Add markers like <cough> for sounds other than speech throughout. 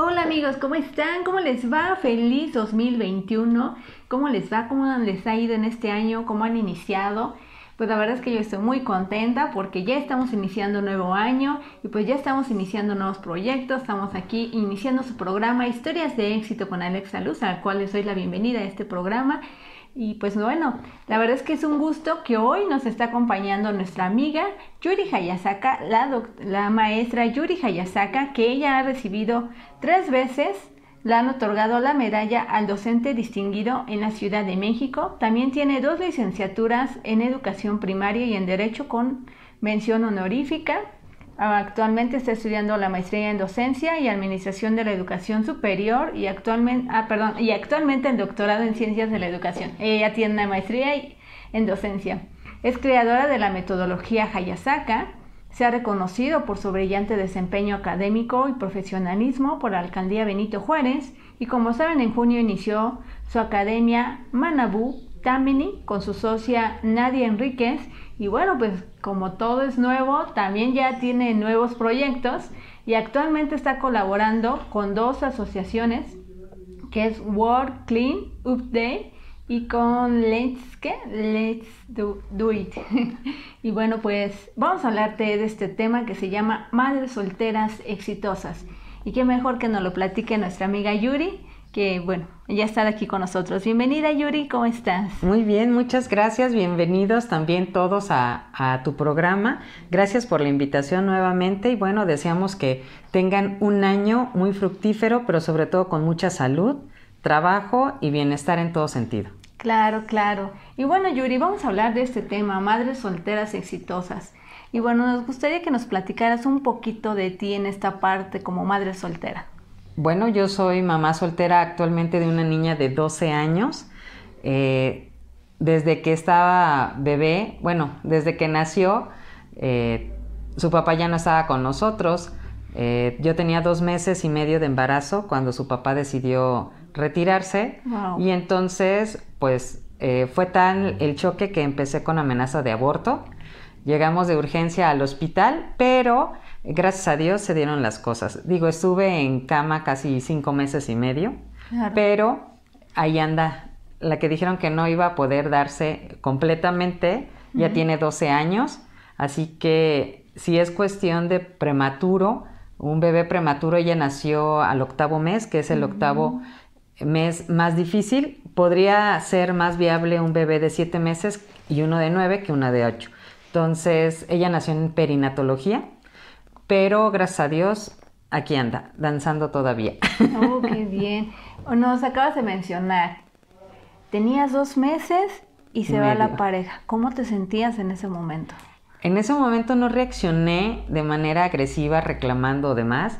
Hola amigos, ¿cómo están? ¿Cómo les va? Feliz 2021. ¿Cómo les va? ¿Cómo les ha ido en este año? ¿Cómo han iniciado? Pues la verdad es que yo estoy muy contenta porque ya estamos iniciando un nuevo año y pues ya estamos iniciando nuevos proyectos. Estamos aquí iniciando su programa Historias de éxito con Alexa Luz, al cual les doy la bienvenida a este programa. Y pues bueno, la verdad es que es un gusto que hoy nos está acompañando nuestra amiga Yuri Hayasaka, la, la maestra Yuri Hayasaka, que ella ha recibido tres veces le han otorgado la medalla al docente distinguido en la Ciudad de México. También tiene dos licenciaturas en educación primaria y en derecho con mención honorífica. Actualmente está estudiando la maestría en docencia y administración de la educación superior y actualmente, ah, y actualmente el doctorado en ciencias de la educación. Ella tiene una maestría en docencia. Es creadora de la metodología Hayasaka. Se ha reconocido por su brillante desempeño académico y profesionalismo por la alcaldía Benito Juárez y como saben en junio inició su academia Manabu Tamini con su socia Nadia Enríquez y bueno, pues como todo es nuevo, también ya tiene nuevos proyectos y actualmente está colaborando con dos asociaciones, que es World Clean Update y con Let's, Let's do, do It. <laughs> y bueno, pues vamos a hablarte de este tema que se llama Madres Solteras Exitosas. Y qué mejor que nos lo platique nuestra amiga Yuri, que bueno, ya estar aquí con nosotros. Bienvenida Yuri, ¿cómo estás? Muy bien, muchas gracias, bienvenidos también todos a, a, tu programa. Gracias por la invitación nuevamente y bueno, deseamos que tengan un año muy fructífero, pero sobre todo con mucha salud, trabajo y bienestar en todo sentido. Claro, claro. Y bueno, Yuri, vamos a hablar de este tema, madres solteras exitosas. Y bueno, nos gustaría que nos platicaras un poquito de ti en esta parte como madre soltera. Bueno, yo soy mamá soltera actualmente de una niña de 12 años. Eh, desde que estaba bebé, bueno, desde que nació, eh, su papá ya no estaba con nosotros. Eh, yo tenía dos meses y medio de embarazo cuando su papá decidió retirarse. Y entonces, pues, fue tal el choque que empecé con amenaza de aborto. Llegamos de urgencia al hospital, pero gracias a Dios se dieron las cosas. Digo, estuve en cama casi cinco meses y medio, pero ahí anda la que dijeron que no iba a poder darse completamente, ya tiene 12 años, así que si es cuestión de prematuro, un bebé prematuro, ella nació al octavo mes, que es el octavo mes más difícil, podría ser más viable un bebé de siete meses y uno de nueve que una de ocho. Entonces, ella nació en perinatología, pero gracias a Dios aquí anda, danzando todavía. <laughs> Oh, qué <laughs> bien. Oh, nos acabas de mencionar, tenías dos meses y se va la pareja. ¿Cómo te sentías en ese momento? En ese momento no reaccioné de manera agresiva, reclamando o demás.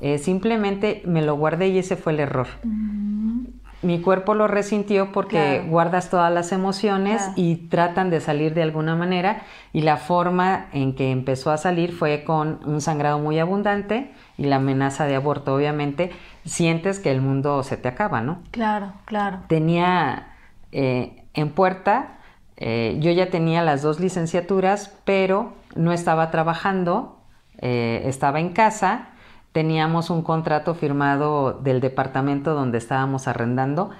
Eh, simplemente me lo guardé y ese fue el error. Mm mi cuerpo lo resintió porque guardas todas las emociones y tratan de salir de alguna manera y la forma en que empezó a salir fue con un sangrado muy abundante y la amenaza de aborto, obviamente, sientes que el mundo se te acaba, ¿no? Claro, claro. Tenía eh, en puerta, eh, yo ya tenía las dos licenciaturas, pero no estaba trabajando, eh, estaba en casa teníamos un contrato firmado del departamento donde estábamos arrendando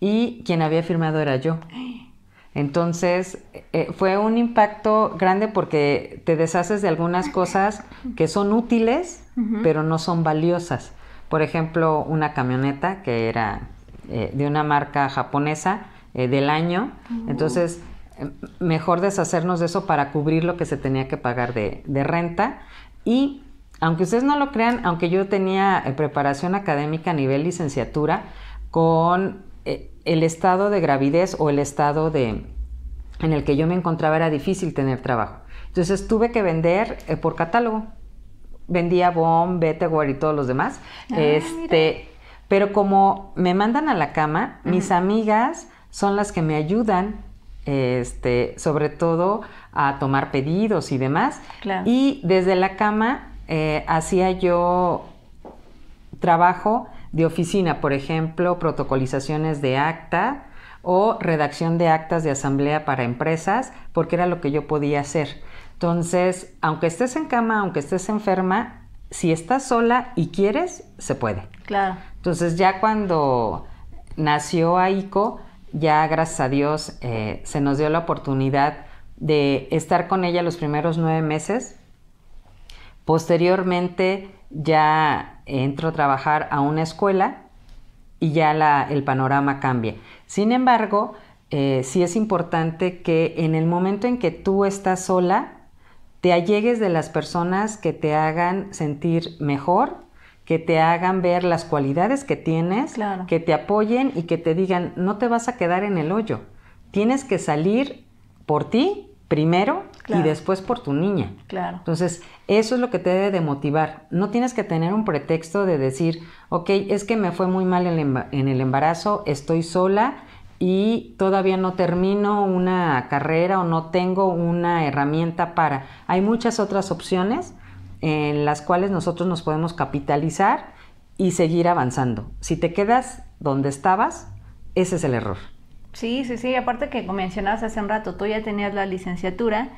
y quien había firmado era yo. Entonces, eh, fue un impacto grande porque te deshaces de algunas <laughs> cosas que son útiles, pero no son valiosas. Por ejemplo, una camioneta que era eh, de una marca japonesa eh, del año. Oh. Entonces, em, mejor deshacernos de eso para cubrir lo que se tenía que pagar de, de renta. Y aunque ustedes no lo crean, aunque yo tenía eh, preparación académica a nivel licenciatura, con eh, el estado de gravidez o el estado de en el que yo me encontraba era difícil tener trabajo. Entonces tuve que vender eh, por catálogo. Vendía Bomb, Betterware y todos los demás. Ah, este, pero como me mandan a la cama, mis amigas son las que me ayudan este, sobre todo a tomar pedidos y demás. Y desde la cama eh, hacía yo trabajo de oficina, por ejemplo, protocolizaciones de acta o redacción de actas de asamblea para empresas, porque era lo que yo podía hacer. Entonces, aunque estés en cama, aunque estés enferma, si estás sola y quieres, se puede. Claro. Entonces, ya cuando nació Aiko ya gracias a Dios eh, se nos dio la oportunidad de estar con ella los primeros nueve meses Posteriormente ya entro a trabajar a una escuela y ya el panorama cambia. Sin embargo, eh, sí es importante que en el momento en que tú estás sola, te allegues de las personas que te hagan sentir mejor, que te hagan ver las cualidades que tienes, que te apoyen y que te digan, no te vas a quedar en el hoyo. Tienes que salir por ti primero y después por tu niña. Claro. Entonces, eso es lo que te debe de motivar. No tienes que tener un pretexto de decir, ok, es que me fue muy mal en el embarazo, estoy sola y todavía no termino una carrera o no tengo una herramienta para. Hay muchas otras opciones en las cuales nosotros nos podemos capitalizar y seguir avanzando. Si te quedas donde estabas, ese es el error. Sí, sí, sí. Aparte que mencionabas hace un rato, tú ya tenías la licenciatura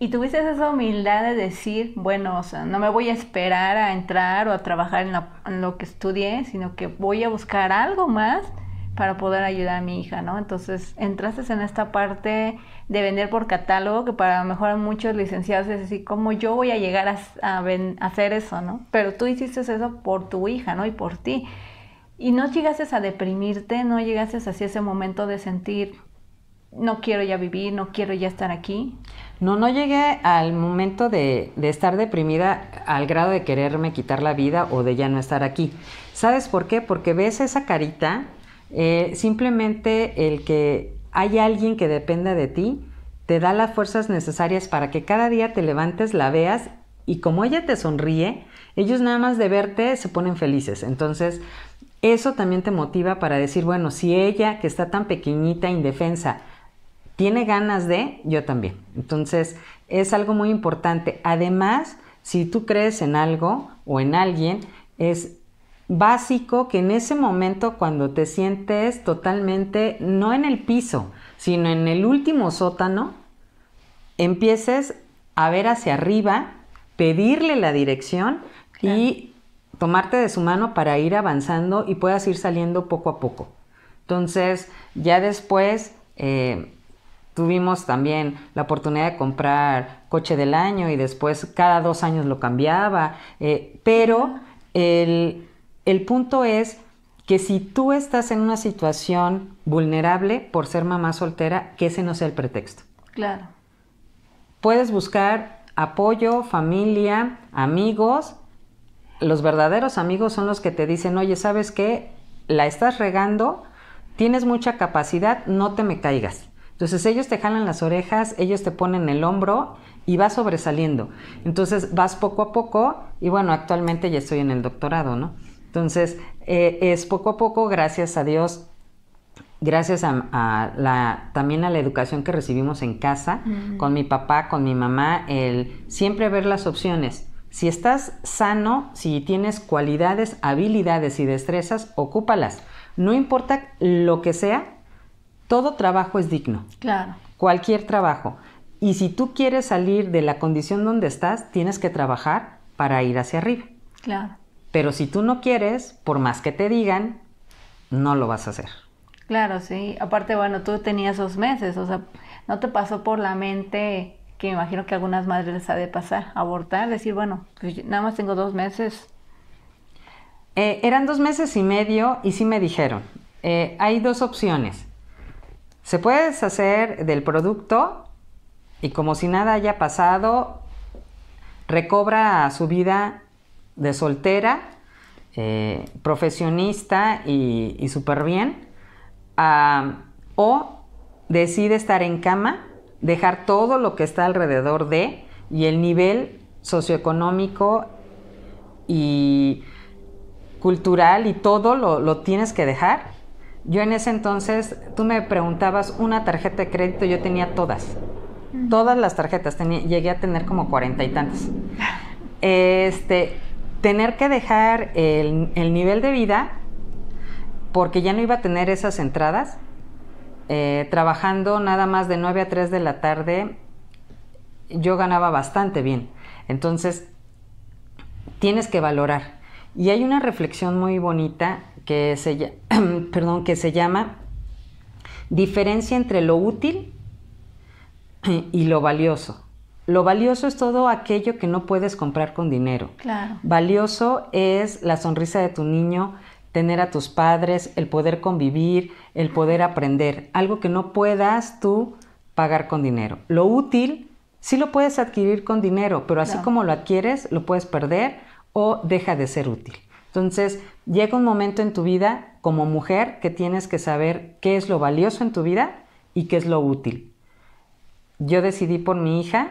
y tuviste esa humildad de decir, bueno, o sea, no me voy a esperar a entrar o a trabajar en, lo que estudié, sino que voy a buscar algo más para poder ayudar a mi hija, ¿no? Entonces, entraste en esta parte de vender por catálogo, que para mejor muchos licenciados es así, ¿cómo yo voy a llegar a, hacer eso, ¿no? Pero tú hiciste eso por tu hija, ¿no? Y por ti. Y no llegaste a deprimirte, no llegaste a ese momento de sentir, no quiero ya vivir, no quiero ya estar aquí? No, no llegué al momento de, estar deprimida al grado de quererme quitar la vida o de ya no estar aquí. ¿Sabes por qué? Porque ves esa carita, eh, simplemente el que hay alguien que dependa de ti, te da las fuerzas necesarias para que cada día te levantes, la veas y como ella te sonríe, ellos nada más de verte se ponen felices. Entonces, eso también te motiva para decir, bueno, si ella que está tan pequeñita, indefensa, tiene ganas de, yo también. Entonces, es algo muy importante. Además, si tú crees en algo o en alguien, es básico que en ese momento cuando te sientes totalmente, no en el piso, sino en el último sótano, empieces a ver hacia arriba, pedirle la dirección y tomarte de su mano para ir avanzando y puedas ir saliendo poco a poco. Entonces, ya después... Eh, Tuvimos también la oportunidad de comprar coche del año y después cada dos años lo cambiaba. Eh, pero el, el punto es que si tú estás en una situación vulnerable por ser mamá soltera, que ese no sea el pretexto. Claro. Puedes buscar apoyo, familia, amigos. Los verdaderos amigos son los que te dicen, oye, ¿sabes qué? La estás regando, tienes mucha capacidad, no te me caigas. Entonces ellos te jalan las orejas, ellos te ponen el hombro y vas sobresaliendo. Entonces vas poco a poco y bueno, actualmente ya estoy en el doctorado, ¿no? Entonces eh, es poco a poco, gracias a Dios, gracias a, también a la educación que recibimos en casa, con mi papá, con mi mamá, el siempre ver las opciones. Si estás sano, si tienes cualidades, habilidades y destrezas, ocúpalas. No importa lo que sea, todo trabajo es digno. Claro. Cualquier trabajo. Y si tú quieres salir de la condición donde estás, tienes que trabajar para ir hacia arriba. Claro. Pero si tú no quieres, por más que te digan, no lo vas a hacer. Claro, sí. Aparte, bueno, tú tenías dos meses, o sea, no te pasó por la mente que me imagino que algunas madres les ha de pasar, abortar, decir, bueno, pues nada más tengo dos meses. Eh, eran dos meses y medio y sí me dijeron, eh, hay dos opciones. Se puede deshacer del producto y como si nada haya pasado, recobra su vida de soltera, eh, profesionista y, súper bien, o decide estar en cama, dejar todo lo que está alrededor de y el nivel socioeconómico y cultural y todo lo, lo tienes que dejar yo en ese entonces, tú me preguntabas una tarjeta de crédito, yo tenía todas. Todas las tarjetas, llegué a tener como cuarenta y tantas. Este, tener que dejar el, nivel de vida, porque ya no iba a tener esas entradas, eh, trabajando nada más de 9 a 3 de la tarde, yo ganaba bastante bien. Entonces, tienes que valorar. Y hay una reflexión muy bonita que se, <clears throat> perdón, que se llama Diferencia entre lo útil <clears throat> y lo valioso. Lo valioso es todo aquello que no puedes comprar con dinero. Valioso es la sonrisa de tu niño, tener a tus padres, el poder convivir, el poder aprender, algo que no puedas tú pagar con dinero. Lo útil sí lo puedes adquirir con dinero, pero así como lo adquieres, lo puedes perder o deja de ser útil. Entonces, llega un momento en tu vida como mujer que tienes que saber qué es lo valioso en tu vida y qué es lo útil. Yo decidí por mi hija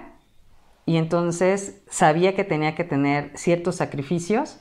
y entonces sabía que tenía que tener ciertos sacrificios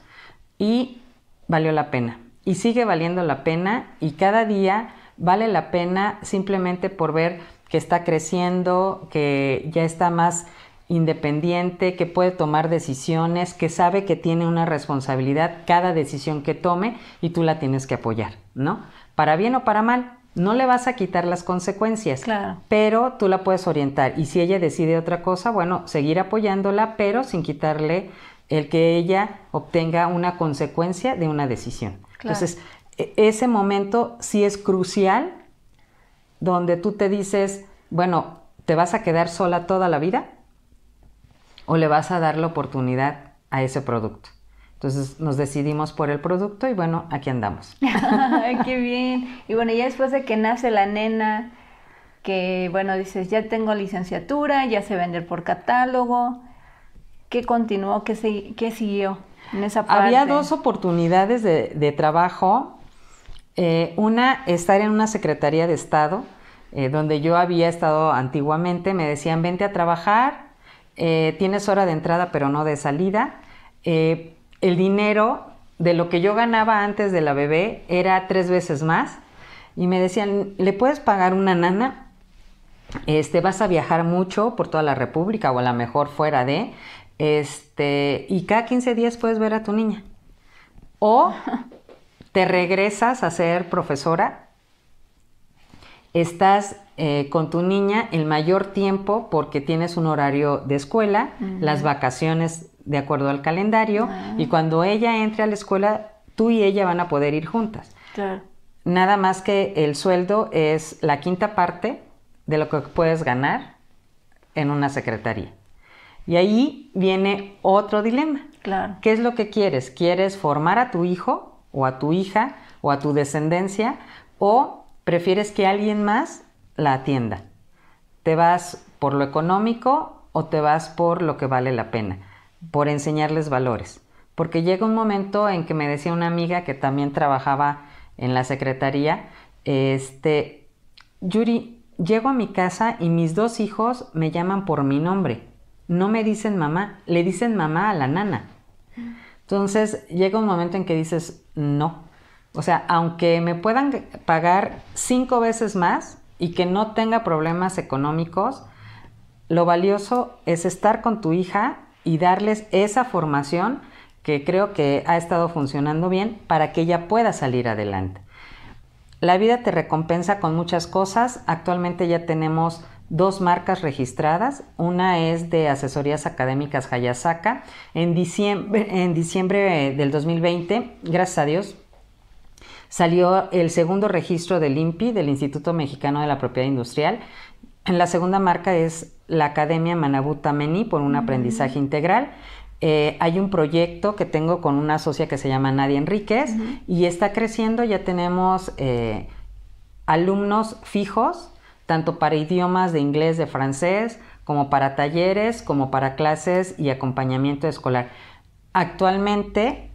y valió la pena. Y sigue valiendo la pena y cada día vale la pena simplemente por ver que está creciendo, que ya está más independiente, que puede tomar decisiones, que sabe que tiene una responsabilidad cada decisión que tome y tú la tienes que apoyar, ¿no? Para bien o para mal, no le vas a quitar las consecuencias, claro. pero tú la puedes orientar y si ella decide otra cosa, bueno, seguir apoyándola, pero sin quitarle el que ella obtenga una consecuencia de una decisión. Entonces, e, ese momento sí es crucial donde tú te dices, bueno, ¿te vas a quedar sola toda la vida? o le vas a dar la oportunidad a ese producto. Entonces nos decidimos por el producto y bueno, aquí andamos. <laughs> ¡Qué bien! Y bueno, ya después de que nace la nena, que bueno, dices, ya tengo licenciatura, ya sé vender por catálogo, ¿qué continuó? ¿Qué, se, siguió en esa parte? Había dos oportunidades de, trabajo. Eh, una, estar en una Secretaría de Estado, eh, donde yo había estado antiguamente, me decían, vente a trabajar eh, tienes hora de entrada pero no de salida. Eh, el dinero de lo que yo ganaba antes de la bebé era tres veces más y me decían, ¿le puedes pagar una nana? Este, vas a viajar mucho por toda la República o a lo mejor fuera de, este, y cada 15 días puedes ver a tu niña. O <laughs> te regresas a ser profesora, estás eh, con tu niña el mayor tiempo porque tienes un horario de escuela, las vacaciones de acuerdo al calendario ah. y cuando ella entre a la escuela, tú y ella van a poder ir juntas. Claro. Nada más que el sueldo es la quinta parte de lo que puedes ganar en una secretaría. Y ahí viene otro dilema. Claro. ¿Qué es lo que quieres? ¿Quieres formar a tu hijo o a tu hija o a tu descendencia o prefieres que alguien más la tienda. ¿Te vas por lo económico o te vas por lo que vale la pena? Por enseñarles valores. Porque llega un momento en que me decía una amiga que también trabajaba en la secretaría, este, Yuri, llego a mi casa y mis dos hijos me llaman por mi nombre. No me dicen mamá, le dicen mamá a la nana. Entonces llega un momento en que dices, no. O sea, aunque me puedan pagar cinco veces más, y que no tenga problemas económicos, lo valioso es estar con tu hija y darles esa formación que creo que ha estado funcionando bien para que ella pueda salir adelante. La vida te recompensa con muchas cosas. Actualmente ya tenemos dos marcas registradas. Una es de Asesorías Académicas Hayasaka. En diciembre, en diciembre eh, del 2020, gracias a Dios, salió el segundo registro del INPI, del Instituto Mexicano de la Propiedad Industrial. La segunda marca es la Academia Manabuta por un aprendizaje integral. Eh, hay un proyecto que tengo con una socia que se llama Nadia Enríquez y está creciendo. Ya tenemos eh, alumnos fijos, tanto para idiomas de inglés, de francés, como para talleres, como para clases y acompañamiento escolar. Actualmente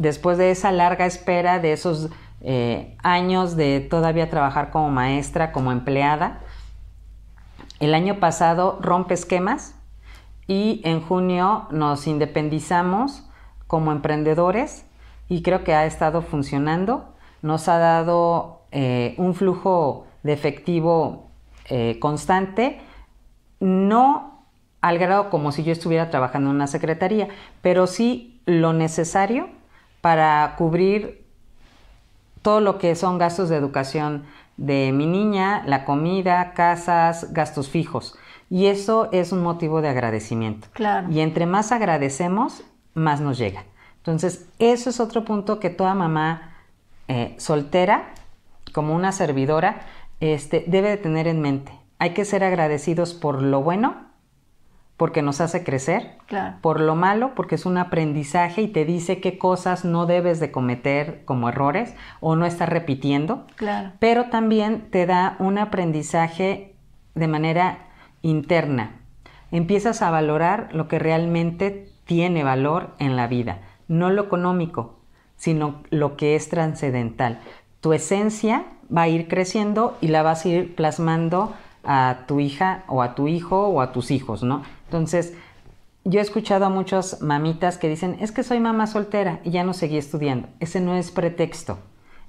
después de esa larga espera, de esos eh, años de todavía trabajar como maestra, como empleada, el año pasado rompe esquemas y en junio nos independizamos como emprendedores y creo que ha estado funcionando. Nos ha dado eh, un flujo de efectivo eh, constante, no al grado como si yo estuviera trabajando en una secretaría, pero sí lo necesario para cubrir todo lo que son gastos de educación de mi niña, la comida, casas, gastos fijos. Y eso es un motivo de agradecimiento. Claro. Y entre más agradecemos, más nos llega. Entonces, eso es otro punto que toda mamá eh, soltera, como una servidora, este, debe de tener en mente. Hay que ser agradecidos por lo bueno porque nos hace crecer, por lo malo, porque es un aprendizaje y te dice qué cosas no debes de cometer como errores o no estás repitiendo, claro. pero también te da un aprendizaje de manera interna. Empiezas a valorar lo que realmente tiene valor en la vida, no lo económico, sino lo que es trascendental. Tu esencia va a ir creciendo y la vas a ir plasmando a tu hija o a tu hijo o a tus hijos, ¿no? Entonces, yo he escuchado a muchas mamitas que dicen, es que soy mamá soltera y ya no seguí estudiando. Ese no es pretexto,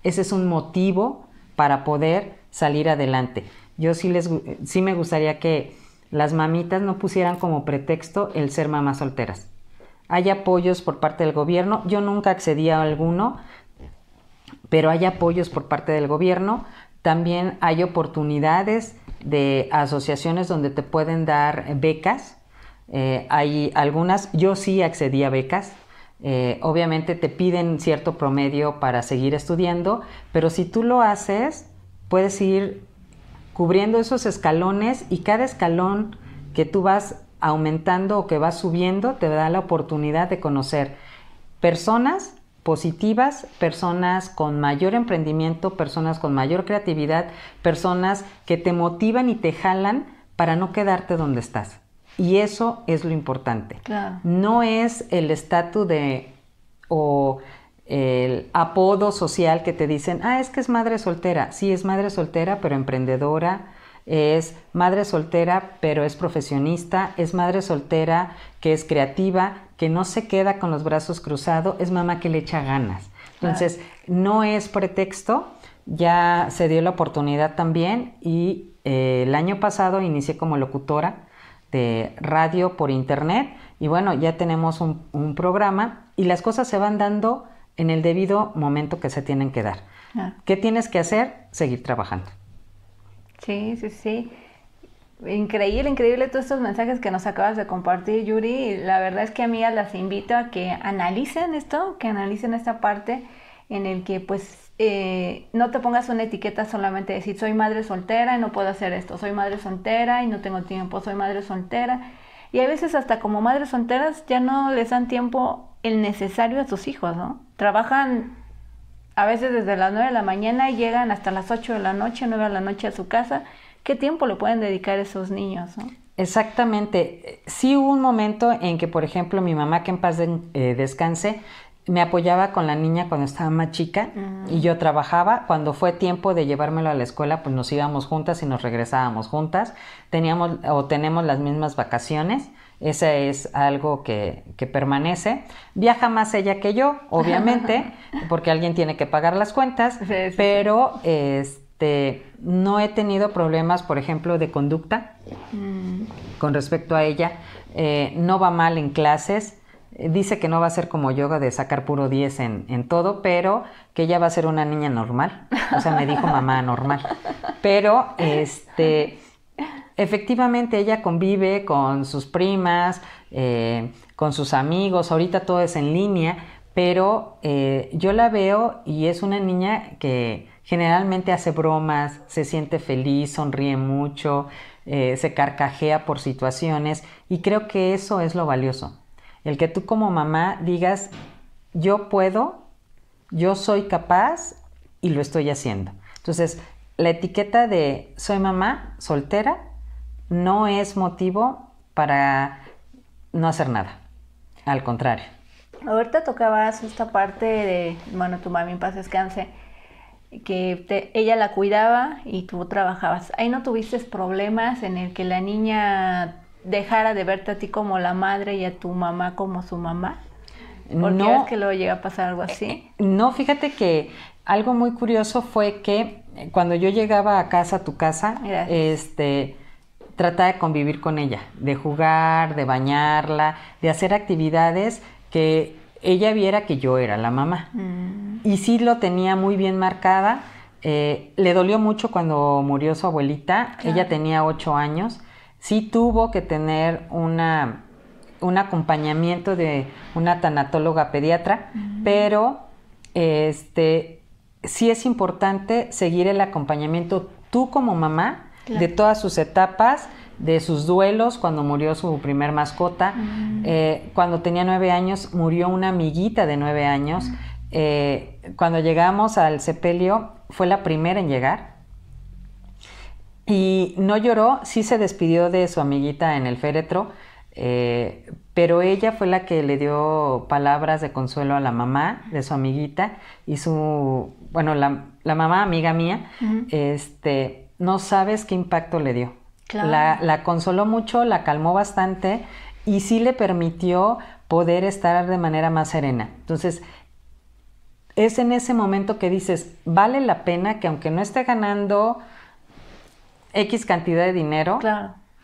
ese es un motivo para poder salir adelante. Yo sí, les, sí me gustaría que las mamitas no pusieran como pretexto el ser mamás solteras. Hay apoyos por parte del gobierno, yo nunca accedí a alguno, pero hay apoyos por parte del gobierno, también hay oportunidades de asociaciones donde te pueden dar becas eh, hay algunas, yo sí accedí a becas. Eh, obviamente te piden cierto promedio para seguir estudiando, pero si tú lo haces, puedes ir cubriendo esos escalones y cada escalón que tú vas aumentando o que vas subiendo te da la oportunidad de conocer personas positivas, personas con mayor emprendimiento, personas con mayor creatividad, personas que te motivan y te jalan para no quedarte donde estás. Y eso es lo importante. No es el estatus de o el apodo social que te dicen, ah, es que es madre soltera. Sí, es madre soltera, pero emprendedora, es madre soltera, pero es profesionista, es madre soltera que es creativa, que no se queda con los brazos cruzados, es mamá que le echa ganas. Entonces, no es pretexto, ya se dio la oportunidad también y eh, el año pasado inicié como locutora de radio por internet y bueno, ya tenemos un, programa y las cosas se van dando en el debido momento que se tienen que dar. Ah. ¿Qué tienes que hacer? Seguir trabajando. Sí, sí, sí. Increíble, increíble todos estos mensajes que nos acabas de compartir, Yuri. La verdad es que, a mí las invito a que analicen esto, que analicen esta parte en el que pues eh, no te pongas una etiqueta solamente de decir soy madre soltera y no puedo hacer esto, soy madre soltera y no tengo tiempo, soy madre soltera. Y a veces hasta como madres solteras ya no les dan tiempo el necesario a sus hijos, ¿no? Trabajan a veces desde las 9 de la mañana y llegan hasta las 8 de la noche, 9 de la noche a su casa. ¿Qué tiempo le pueden dedicar a esos niños? Exactamente. Sí hubo un momento en que, por ejemplo, mi mamá, que en paz eh, descanse, me apoyaba con la niña cuando estaba más chica y ah. yo trabajaba. Cuando fue tiempo de llevármelo a la escuela, pues nos íbamos juntas y nos regresábamos juntas. Teníamos o tenemos las mismas vacaciones. Ese es algo que, permanece. Viaja más ella que yo, obviamente, <laughs> porque alguien tiene que pagar las cuentas, pero este no he tenido problemas, por ejemplo, de conducta mm. con respecto a ella. Eh, no va mal en clases dice que no va a ser como yoga de sacar puro 10 en, todo, pero que ella va a ser una niña normal. O sea, me dijo mamá normal. Pero, este, efectivamente ella convive con sus primas, eh, con sus amigos, ahorita todo es en línea, pero eh, yo la veo y es una niña que generalmente hace bromas, se siente feliz, sonríe mucho, eh, se carcajea por situaciones y creo que eso es lo valioso el que tú como mamá digas, yo puedo, yo soy capaz y lo estoy haciendo. Entonces, la etiqueta de soy mamá soltera no es motivo para no hacer nada. Al contrario. Ahorita tocabas esta parte de, bueno, tu mami en paz descanse, que ella la cuidaba y tú trabajabas. Ahí no tuviste problemas en el que la niña dejara de verte a ti como la madre y a tu mamá como su mamá? ¿Por no, es que luego llega a pasar algo así? Eh, eh, no, fíjate que algo muy curioso fue que eh, cuando yo llegaba a casa, a tu casa, este trataba de convivir con ella, de jugar, de bañarla, de hacer actividades que ella viera que yo era la mamá. Mm. Y sí lo tenía muy bien marcada. le dolió mucho cuando murió su abuelita. Ella tenía ocho años sí tuvo que tener una, un acompañamiento de una tanatóloga pediatra, pero este, sí es importante seguir el acompañamiento tú como mamá de todas sus etapas, de sus duelos, cuando murió su primer mascota, eh, cuando tenía nueve años murió una amiguita de nueve años, eh, cuando llegamos al sepelio fue la primera en llegar, y no lloró, sí se despidió de su amiguita en el féretro, eh, pero ella fue la que le dio palabras de consuelo a la mamá de su amiguita y su, bueno, la, mamá amiga mía, este, no sabes qué impacto le dio. La, la consoló mucho, la calmó bastante y sí le permitió poder estar de manera más serena. Entonces, es en ese momento que dices, vale la pena que aunque no esté ganando X cantidad de dinero,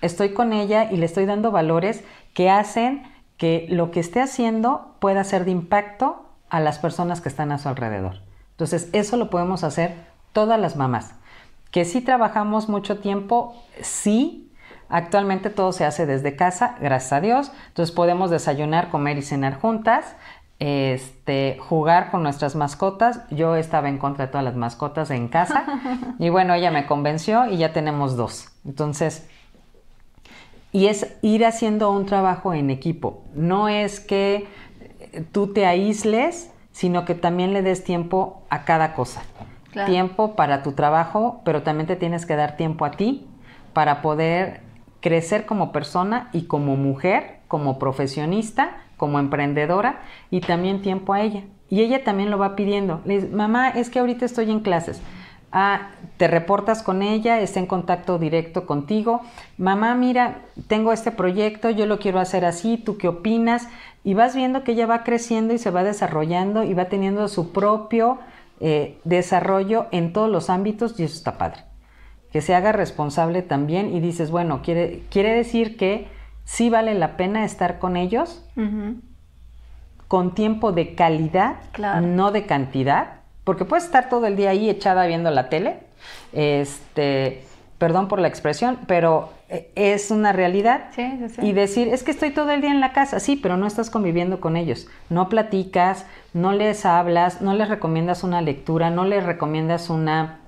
estoy con ella y le estoy dando valores que hacen que lo que esté haciendo pueda ser de impacto a las personas que están a su alrededor. Entonces, eso lo podemos hacer todas las mamás. Que si trabajamos mucho tiempo, sí, Actualmente todo se hace desde casa, gracias a Dios. Entonces podemos desayunar, comer y cenar juntas este, jugar con nuestras mascotas. Yo estaba en contra de todas las mascotas en casa <laughs> y bueno, ella me convenció y ya tenemos dos. Entonces, y es ir haciendo un trabajo en equipo. No es que eh, tú te aísles, sino que también le des tiempo a cada cosa. Tiempo para tu trabajo, pero también te tienes que dar tiempo a ti para poder crecer como persona y como mujer, como profesionista como emprendedora y también tiempo a ella. Y ella también lo va pidiendo. Le dice, mamá, es que ahorita estoy en clases. Ah, te reportas con ella, está en contacto directo contigo. Mamá, mira, tengo este proyecto, yo lo quiero hacer así, ¿tú qué opinas? Y vas viendo que ella va creciendo y se va desarrollando y va teniendo su propio eh, desarrollo en todos los ámbitos y eso está padre. Que se haga responsable también y dices, bueno, quiere decir que sí vale la pena estar con ellos, con tiempo de calidad, no de cantidad, porque puedes estar todo el día ahí echada viendo la tele, este, perdón por la expresión, pero eh, es una realidad. Y decir, es que estoy todo el día en la casa, sí, pero no estás conviviendo con ellos. No platicas, no les hablas, no les recomiendas una lectura, no les recomiendas una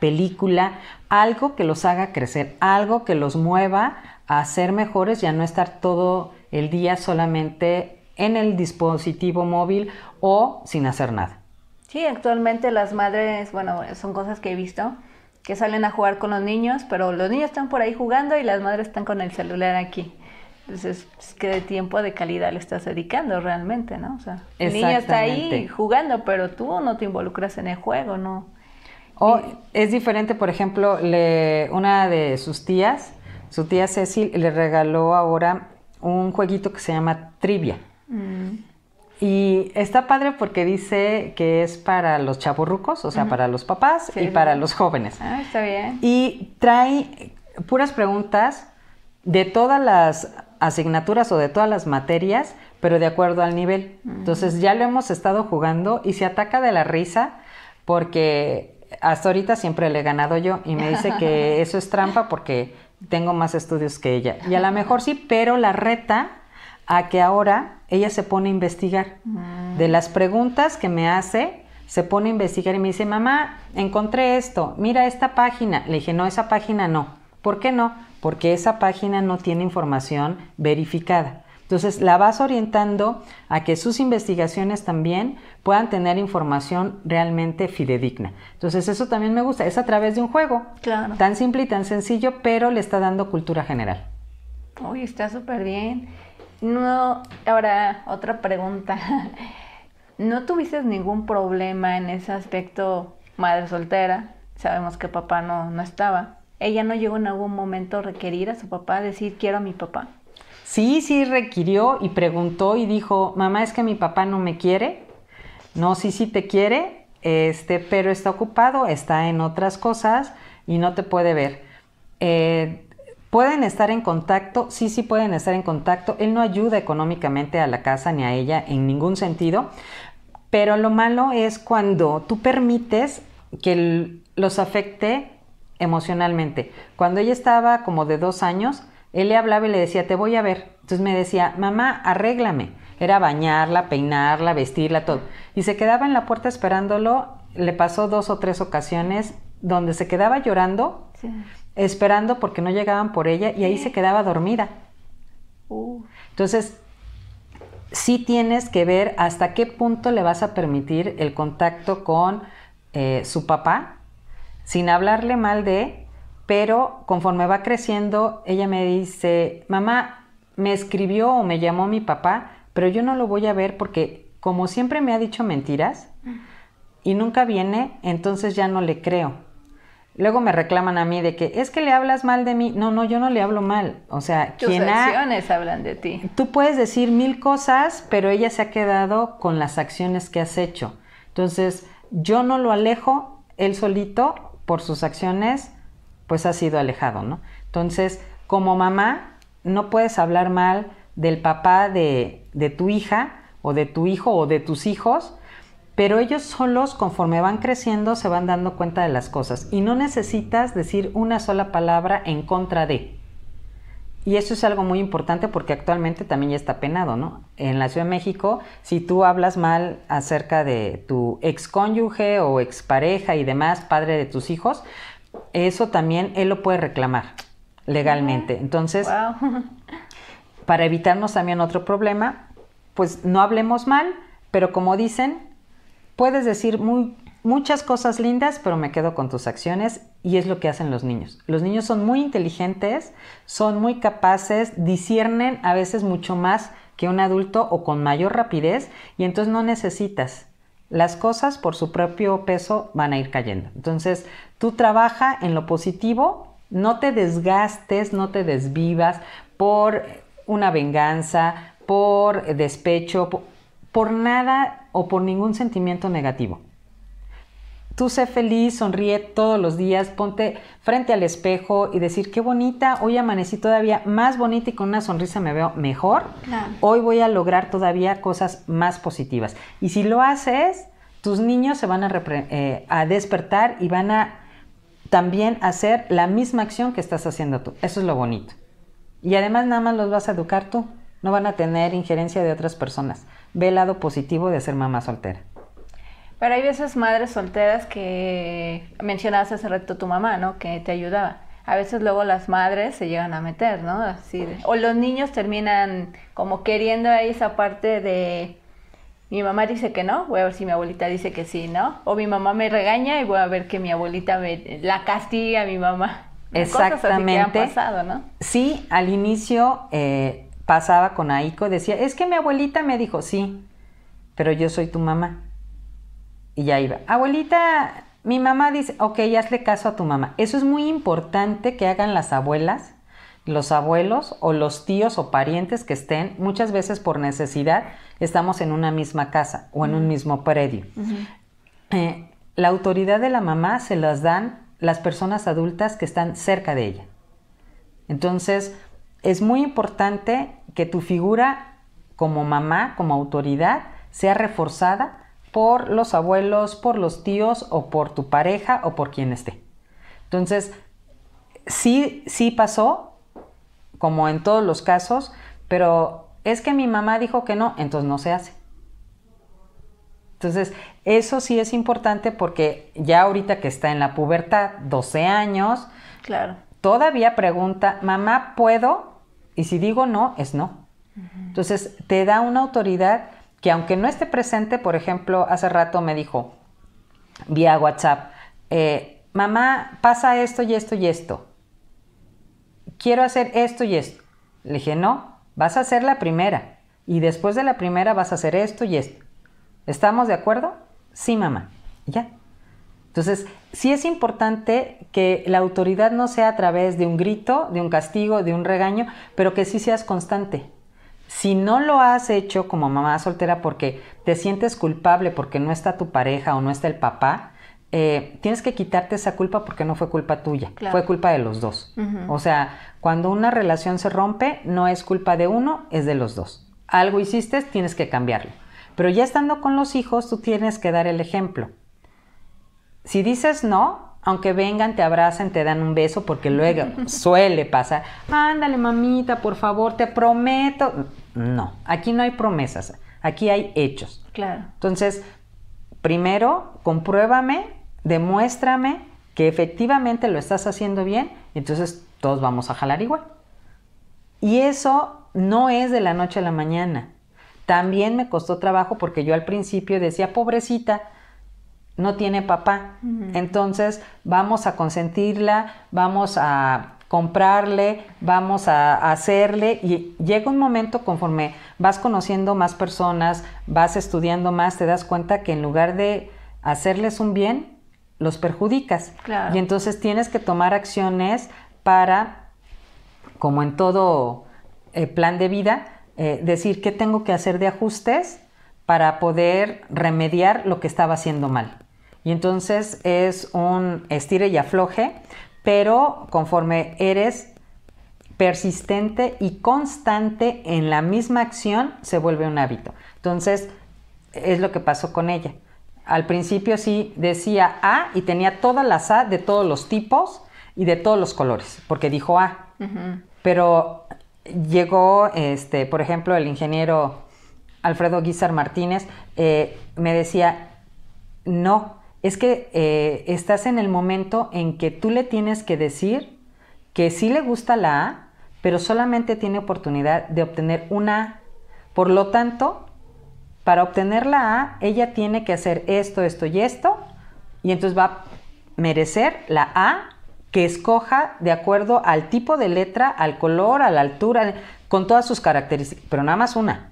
película, algo que los haga crecer, algo que los mueva a ser mejores y a no estar todo el día solamente en el dispositivo móvil o sin hacer nada. Sí, actualmente las madres, bueno, son cosas que he visto, que salen a jugar con los niños, pero los niños están por ahí jugando y las madres están con el celular aquí. Entonces, ¿qué tiempo de calidad le estás dedicando realmente, no? O sea, el niño está ahí jugando, pero tú no te involucras en el juego, ¿no? O es diferente, por ejemplo, le, una de sus tías su tía Cecil le regaló ahora un jueguito que se llama Trivia. Mm. Y está padre porque dice que es para los chavorrucos, o sea, para los papás y para los jóvenes. Ah, está bien. Y trae puras preguntas de todas las asignaturas o de todas las materias, pero de acuerdo al nivel. Mm. Entonces ya lo hemos estado jugando y se ataca de la risa porque hasta ahorita siempre le he ganado yo y me dice que <laughs> eso es trampa porque tengo más estudios que ella. Y a lo mejor sí, pero la reta a que ahora ella se pone a investigar. Mm. De las preguntas que me hace, se pone a investigar y me dice, mamá, encontré esto, mira esta página. Le dije, no, esa página no. ¿Por qué no? Porque esa página no tiene información verificada. Entonces la vas orientando a que sus investigaciones también puedan tener información realmente fidedigna. Entonces eso también me gusta, es a través de un juego, claro. tan simple y tan sencillo, pero le está dando cultura general. Uy, está súper bien. No, ahora otra pregunta. <laughs> ¿No tuviste ningún problema en ese aspecto madre soltera? Sabemos que papá no, no estaba. ¿Ella no llegó en algún momento a requerir a su papá, decir quiero a mi papá? Sí, sí requirió y preguntó y dijo, mamá, es que mi papá no me quiere. No, sí, sí te quiere, este, pero está ocupado, está en otras cosas y no te puede ver. Eh, ¿Pueden estar en contacto? Sí, sí pueden estar en contacto. Él no ayuda económicamente a la casa ni a ella en ningún sentido, pero lo malo es cuando tú permites que los afecte emocionalmente. Cuando ella estaba como de dos años, él le hablaba y le decía, te voy a ver. Entonces me decía, mamá, arréglame. Era bañarla, peinarla, vestirla, todo. Y se quedaba en la puerta esperándolo. Le pasó dos o tres ocasiones donde se quedaba llorando, esperando porque no llegaban por ella y ahí se quedaba dormida. Uh. Entonces, sí tienes que ver hasta qué punto le vas a permitir el contacto con eh, su papá sin hablarle mal de pero conforme va creciendo, ella me dice, mamá, me escribió o me llamó mi papá, pero yo no lo voy a ver porque como siempre me ha dicho mentiras y nunca viene, entonces ya no le creo. Luego me reclaman a mí de que es que le hablas mal de mí. No, no, yo no le hablo mal. O sea, Tus quien acciones hablan de ti. Tú puedes decir mil cosas, pero ella se ha quedado con las acciones que has hecho. Entonces, yo no lo alejo, él solito, por sus acciones, pues ha sido alejado, ¿no? Entonces, como mamá, no puedes hablar mal del papá de, de tu hija o de tu hijo o de tus hijos, pero ellos solos, conforme van creciendo, se van dando cuenta de las cosas y no necesitas decir una sola palabra en contra de. Y eso es algo muy importante porque actualmente también ya está penado, ¿no? En la Ciudad de México, si tú hablas mal acerca de tu excónyuge o expareja y demás, padre de tus hijos, eso también él lo puede reclamar legalmente. Entonces, <laughs> para evitarnos también otro problema, pues no hablemos mal, pero como dicen, puedes decir muy, muchas cosas lindas, pero me quedo con tus acciones y es lo que hacen los niños. Los niños son muy inteligentes, son muy capaces, disciernen a veces mucho más que un adulto o con mayor rapidez y entonces no necesitas. Las cosas por su propio peso van a ir cayendo. Entonces, Tú trabaja en lo positivo, no te desgastes, no te desvivas por una venganza, por despecho, por, nada o por ningún sentimiento negativo. Tú sé feliz, sonríe todos los días, ponte frente al espejo y decir, qué bonita, hoy amanecí todavía más bonita y con una sonrisa me veo mejor. Hoy voy a lograr todavía cosas más positivas. Y si lo haces, tus niños se van a eh, despertar y van a también hacer la misma acción que estás haciendo tú. Eso es lo bonito. Y además nada más los vas a educar tú. No van a tener injerencia de otras personas. Ve el lado positivo de ser mamá soltera. Pero hay veces madres solteras que mencionabas hace rato tu mamá, ¿no? Que te ayudaba. A veces luego las madres se llegan a meter, ¿no? Así o los niños terminan como queriendo ahí esa parte de mi mamá dice que no, voy a ver si mi abuelita dice que sí, ¿no? O mi mamá me regaña y voy a ver que mi abuelita me, la castiga a mi mamá. Exactamente. Cosas pasado, ¿no? Sí, al inicio eh, pasaba con Aiko, decía, es que mi abuelita me dijo, sí, pero yo soy tu mamá. Y ya iba, abuelita, mi mamá dice, ok, hazle caso a tu mamá. Eso es muy importante que hagan las abuelas los abuelos o los tíos o parientes que estén, muchas veces por necesidad, estamos en una misma casa o en un mismo predio. Eh, la autoridad de la mamá se las dan las personas adultas que están cerca de ella. Entonces, es muy importante que tu figura como mamá, como autoridad, sea reforzada por los abuelos, por los tíos o por tu pareja o por quien esté. Entonces, sí, sí pasó, como en todos los casos, pero es que mi mamá dijo que no, entonces no se hace. Entonces, eso sí es importante porque ya ahorita que está en la pubertad, 12 años, claro. todavía pregunta, mamá, ¿puedo? Y si digo no, es no. Entonces, te da una autoridad que aunque no esté presente, por ejemplo, hace rato me dijo vía WhatsApp, eh, mamá, pasa esto y esto y esto quiero hacer esto y esto. Le dije, no, vas a hacer la primera. Y después de la primera vas a hacer esto y esto. ¿Estamos de acuerdo? Sí, mamá. Ya. Entonces, sí es importante que la autoridad no sea a través de un grito, de un castigo, de un regaño, pero que sí seas constante. Si no lo has hecho como mamá soltera porque te sientes culpable porque no está tu pareja o no está el papá, eh, tienes que quitarte esa culpa porque no fue culpa tuya, fue culpa de los dos. O sea, cuando una relación se rompe, no es culpa de uno, es de los dos. Algo hiciste, tienes que cambiarlo. Pero ya estando con los hijos, tú tienes que dar el ejemplo. Si dices no, aunque vengan, te abracen, te dan un beso, porque luego <laughs> suele pasar, ándale mamita, por favor, te prometo. No, aquí no hay promesas, aquí hay hechos. Claro. Entonces, primero, compruébame demuéstrame que efectivamente lo estás haciendo bien, y entonces todos vamos a jalar igual. Y eso no es de la noche a la mañana. También me costó trabajo porque yo al principio decía, pobrecita, no tiene papá. Entonces vamos a consentirla, vamos a comprarle, vamos a hacerle y llega un momento conforme vas conociendo más personas, vas estudiando más, te das cuenta que en lugar de hacerles un bien, los perjudicas. Y entonces tienes que tomar acciones para, como en todo eh, plan de vida, eh, decir qué tengo que hacer de ajustes para poder remediar lo que estaba haciendo mal. Y entonces es un estire y afloje, pero conforme eres persistente y constante en la misma acción, se vuelve un hábito. Entonces, es lo que pasó con ella al principio sí decía A y tenía todas las A de todos los tipos y de todos los colores, porque dijo A. Pero llegó, este, por ejemplo, el ingeniero Alfredo Guizar Martínez, eh, me decía, no, es que eh, estás en el momento en que tú le tienes que decir que sí le gusta la A, pero solamente tiene oportunidad de obtener una A. Por lo tanto, para obtener la A, ella tiene que hacer esto, esto y esto, y entonces va a merecer la A que escoja de acuerdo al tipo de letra, al color, a la altura, con todas sus características, pero nada más una,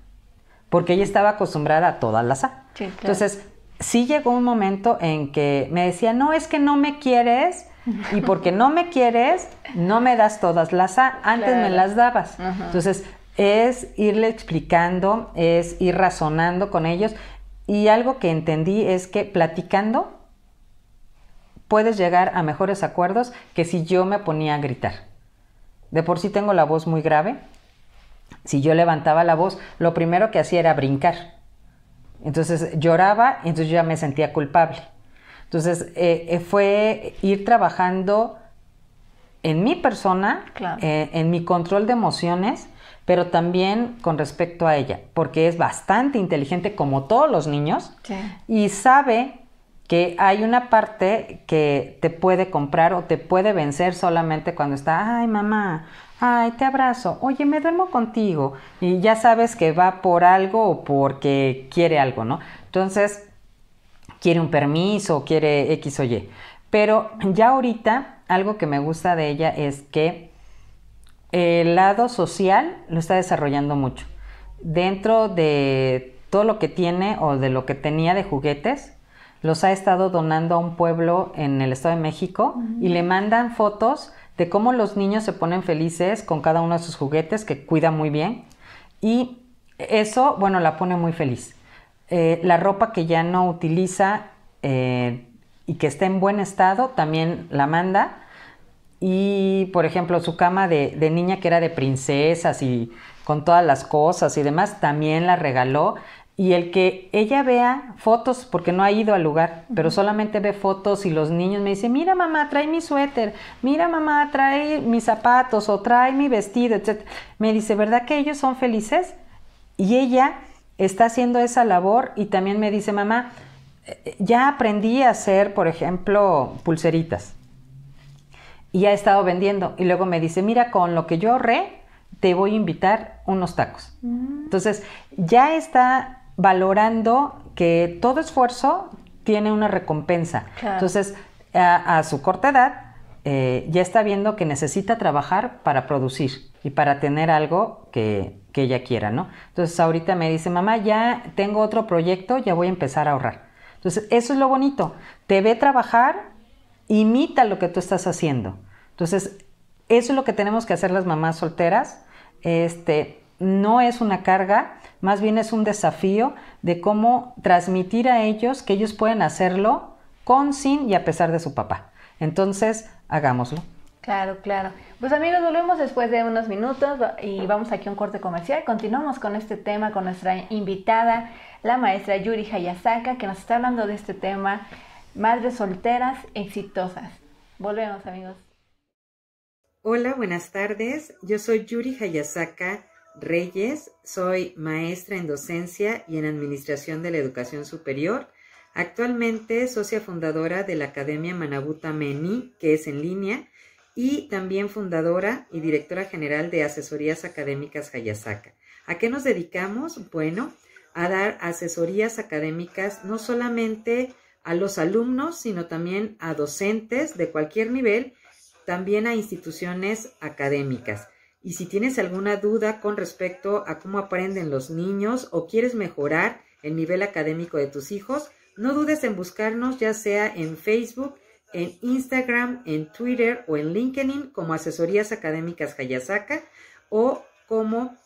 porque ella estaba acostumbrada a todas las A. Entonces, sí llegó un momento en que me decía, no, es que no me quieres, y porque no me quieres, no me das todas las A, antes me las dabas. Entonces, es irle explicando, es ir razonando con ellos. Y algo que entendí es que platicando puedes llegar a mejores acuerdos que si yo me ponía a gritar. De por sí tengo la voz muy grave. Si yo levantaba la voz, lo primero que hacía era brincar. Entonces lloraba y entonces yo ya me sentía culpable. Entonces eh, eh, fue ir trabajando en mi persona, eh, en mi control de emociones pero también con respecto a ella, porque es bastante inteligente como todos los niños y sabe que hay una parte que te puede comprar o te puede vencer solamente cuando está, ay mamá, ay te abrazo, oye me duermo contigo y ya sabes que va por algo o porque quiere algo, ¿no? Entonces, quiere un permiso, quiere X o Y. Pero ya ahorita, algo que me gusta de ella es que el lado social lo está desarrollando mucho. Dentro de todo lo que tiene o de lo que tenía de juguetes, los ha estado donando a un pueblo en el Estado de México y le mandan fotos de cómo los niños se ponen felices con cada uno de sus juguetes, que cuida muy bien. Y eso, bueno, la pone muy feliz. Eh, la ropa que ya no utiliza eh, y que está en buen estado, también la manda y, por ejemplo, su cama de, niña que era de princesas y con todas las cosas y demás, también la regaló y el que ella vea fotos, porque no ha ido al lugar, pero solamente ve fotos y los niños me dicen, mira mamá, trae mi suéter, mira mamá, trae mis zapatos o trae mi vestido, etc. Me dice, ¿verdad que ellos son felices? Y ella está haciendo esa labor y también me dice, mamá, eh, ya aprendí a hacer, por ejemplo, pulseritas y ha estado vendiendo. Y luego me dice, mira, con lo que yo ahorré, te voy a invitar unos tacos. Mm. Entonces, ya está valorando que todo esfuerzo tiene una recompensa. Entonces, a, su corta edad, eh, ya está viendo que necesita trabajar para producir y para tener algo que, que, ella quiera, ¿no? Entonces, ahorita me dice, mamá, ya tengo otro proyecto, ya voy a empezar a ahorrar. Entonces, eso es lo bonito. Te ve trabajar imita lo que tú estás haciendo. Entonces, eso es lo que tenemos que hacer las mamás solteras. Este, no es una carga, más bien es un desafío de cómo transmitir a ellos que ellos pueden hacerlo con, sin y a pesar de su papá. Entonces, hagámoslo. Claro, claro. Pues amigos, volvemos después de unos minutos y vamos aquí a un corte comercial. Continuamos con este tema con nuestra invitada, la maestra Yuri Hayasaka, que nos está hablando de este tema Madres solteras exitosas. Volvemos amigos. Hola, buenas tardes. Yo soy Yuri Hayasaka Reyes. Soy maestra en docencia y en administración de la educación superior. Actualmente socia fundadora de la Academia Manabuta Meni, que es en línea, y también fundadora y directora general de Asesorías Académicas Hayasaka. ¿A qué nos dedicamos? Bueno, a dar asesorías académicas no solamente a los alumnos, sino también a docentes de cualquier nivel, también a instituciones académicas. Y si tienes alguna duda con respecto a cómo aprenden los niños o quieres mejorar el nivel académico de tus hijos, no dudes en buscarnos ya sea en Facebook, en Instagram, en Twitter o en LinkedIn como Asesorías Académicas Hayasaka o como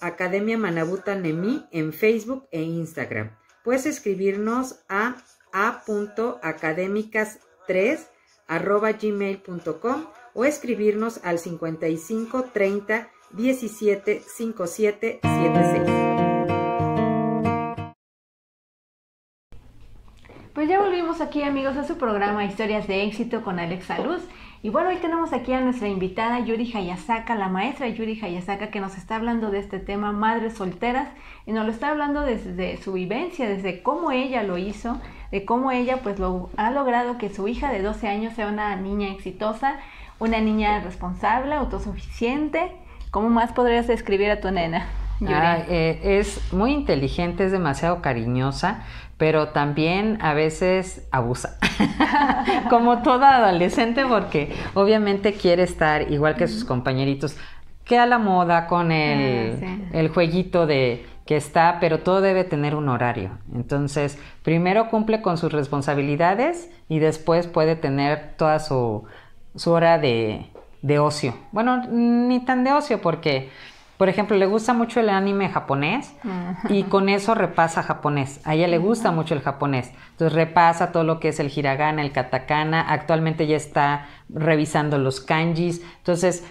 Academia Manabuta Nemi en Facebook e Instagram. Puedes escribirnos a a.académicas3 arroba gmail.com o escribirnos al 55 30 17 57 76. Pues ya volvimos aquí amigos a su programa Historias de éxito con Alex Luz. Y bueno, hoy tenemos aquí a nuestra invitada Yuri Hayasaka, la maestra Yuri Hayasaka, que nos está hablando de este tema madres solteras y nos lo está hablando desde su vivencia, desde cómo ella lo hizo, de cómo ella pues lo ha logrado que su hija de 12 años sea una niña exitosa, una niña responsable, autosuficiente. ¿Cómo más podrías describir a tu nena? Yuri? Ah, eh, es muy inteligente, es demasiado cariñosa, pero también a veces abusa, <laughs> como toda adolescente, porque obviamente quiere estar igual que sus compañeritos, que a la moda con ah, el, jueguito de que está, pero todo debe tener un horario. Entonces, primero cumple con sus responsabilidades y después puede tener toda su, hora de ocio. Bueno, ni tan de ocio porque por ejemplo, le gusta mucho el anime japonés y con eso repasa japonés. A ella le gusta mucho el japonés. Entonces repasa todo lo que es el hiragana, el katakana. Actualmente ya está revisando los kanjis. Entonces,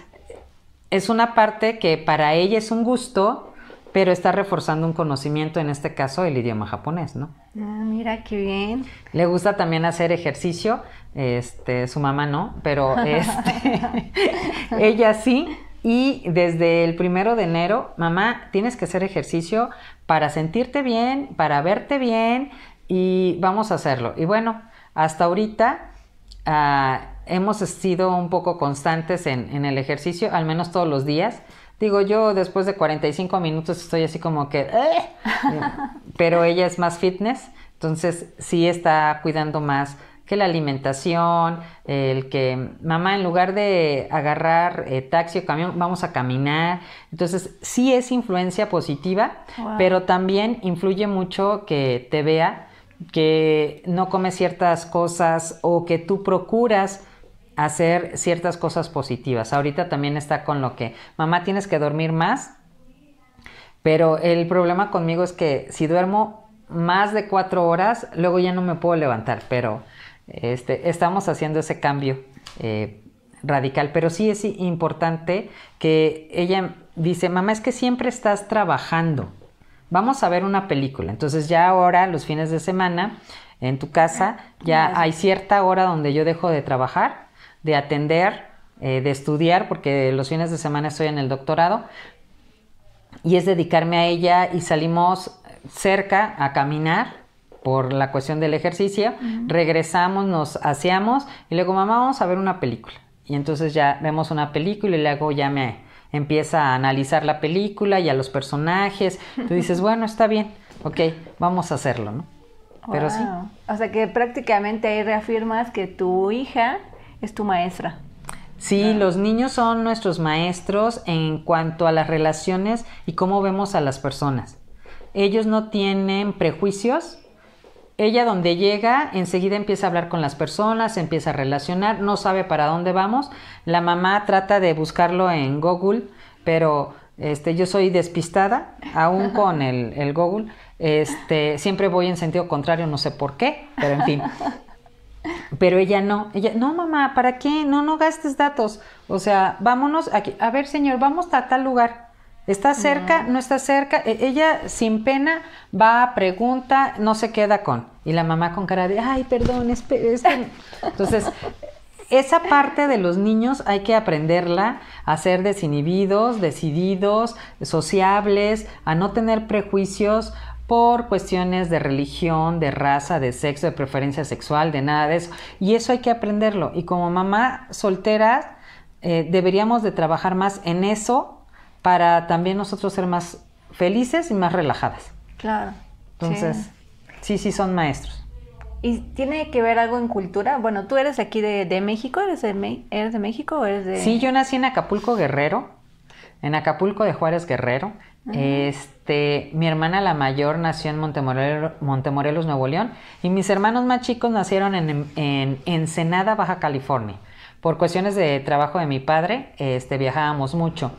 es una parte que para ella es un gusto, pero está reforzando un conocimiento, en este caso el idioma japonés, ¿no? Ah, mira qué bien. Le gusta también hacer ejercicio, este, su mamá no, pero <laughs> este, <laughs> ella sí, y desde el primero de enero, mamá, tienes que hacer ejercicio para sentirte bien, para verte bien y vamos a hacerlo. Y bueno, hasta ahorita ah, hemos sido un poco constantes en, el ejercicio, al menos todos los días. Digo, yo después de 45 minutos estoy así como que, eh", <laughs> pero ella es más fitness, entonces sí está cuidando más que la alimentación, el que mamá en lugar de agarrar eh, taxi o camión, vamos a caminar. Entonces, sí es influencia positiva, pero también influye mucho que te vea, que no comes ciertas cosas o que tú procuras hacer ciertas cosas positivas. Ahorita también está con lo que, mamá, tienes que dormir más, pero el problema conmigo es que si duermo más de cuatro horas, luego ya no me puedo levantar, pero este, estamos haciendo ese cambio eh, radical, pero sí es importante que ella dice, mamá, es que siempre estás trabajando. Vamos a ver una película. Entonces ya ahora, los fines de semana, en tu casa, ah, ya hay cierta hora donde yo dejo de trabajar, de atender, eh, de estudiar, porque los fines de semana estoy en el doctorado, y es dedicarme a ella y salimos cerca a caminar por la cuestión del ejercicio, regresamos, nos hacíamos y luego mamá vamos a ver una película. Y entonces ya vemos una película y luego ya me empieza a analizar la película y a los personajes. Tú dices, <laughs> bueno, está bien, ok, vamos a hacerlo, ¿no? Pero sí. O sea que prácticamente ahí reafirmas que tu hija es tu maestra. Sí, los niños son nuestros maestros en cuanto a las relaciones y cómo vemos a las personas. Ellos no tienen prejuicios, ella donde llega, enseguida empieza a hablar con las personas, empieza a relacionar, no sabe para dónde vamos. La mamá trata de buscarlo en Google, pero este, yo soy despistada, aún <laughs> con el, el Google. Este, siempre voy en sentido contrario, no sé por qué, pero en fin. Pero ella no, ella, no mamá, ¿para qué? No, no gastes datos. O sea, vámonos aquí. A ver, señor, vamos a tal lugar. ¿Está ah. cerca? No. está cerca? E, ella sin pena va, pregunta, no se queda con. Y la mamá con cara de, ay, perdón, es, Entonces, esa parte de los niños hay que aprenderla a ser desinhibidos, decididos, sociables, a no tener prejuicios por cuestiones de religión, de raza, de sexo, de preferencia sexual, de nada de eso. Y eso hay que aprenderlo. Y como mamá soltera, eh, deberíamos de trabajar más en eso para también nosotros ser más felices y más relajadas. Claro. Entonces, sí, sí, son maestros. ¿Y tiene que ver algo en cultura? Bueno, tú eres aquí de, México, ¿Eres de, México o eres de...? Sí, yo nací en Acapulco Guerrero, en Acapulco de Juárez Guerrero. Este, mi hermana la mayor nació en Montemorelos, Montemorelos, Nuevo León, y mis hermanos más chicos nacieron en, en Ensenada, Baja California. Por cuestiones de trabajo de mi padre, este, viajábamos mucho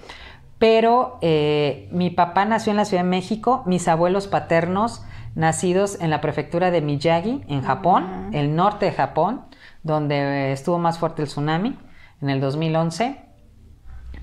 pero eh, mi papá nació en la Ciudad de México, mis abuelos paternos nacidos en la prefectura de Miyagi, en Japón, el norte de Japón, donde eh, estuvo más fuerte el tsunami en el 2011.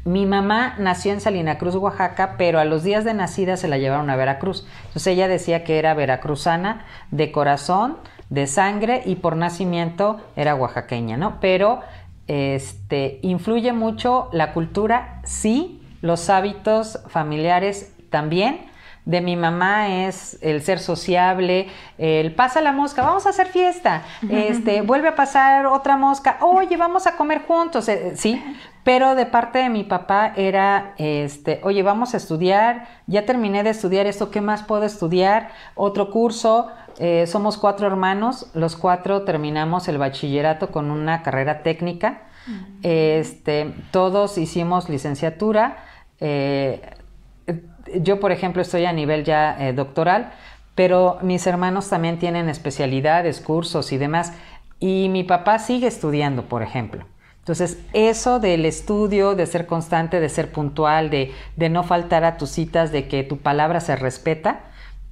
Mi mamá nació en Salina Cruz, Oaxaca, pero a los días de nacida se la llevaron a Veracruz. Entonces ella decía que era veracruzana de corazón, de sangre y por nacimiento era oaxaqueña, ¿no? Pero este influye mucho la cultura, sí, los hábitos familiares también. De mi mamá es el ser sociable, el pasa la mosca, vamos a hacer fiesta, este, vuelve a pasar otra mosca, oye, vamos a comer juntos, eh, sí, pero de parte de mi papá era, este, oye, vamos a estudiar, ya terminé de estudiar esto, ¿qué más puedo estudiar? Otro curso, eh, somos cuatro hermanos, los cuatro terminamos el bachillerato con una carrera técnica, este, todos hicimos licenciatura, eh, yo, por ejemplo, estoy a nivel ya eh, doctoral, pero mis hermanos también tienen especialidades, cursos y demás, y mi papá sigue estudiando, por ejemplo. Entonces, eso del estudio, de ser constante, de ser puntual, de, no faltar a tus citas, de que tu palabra se respeta,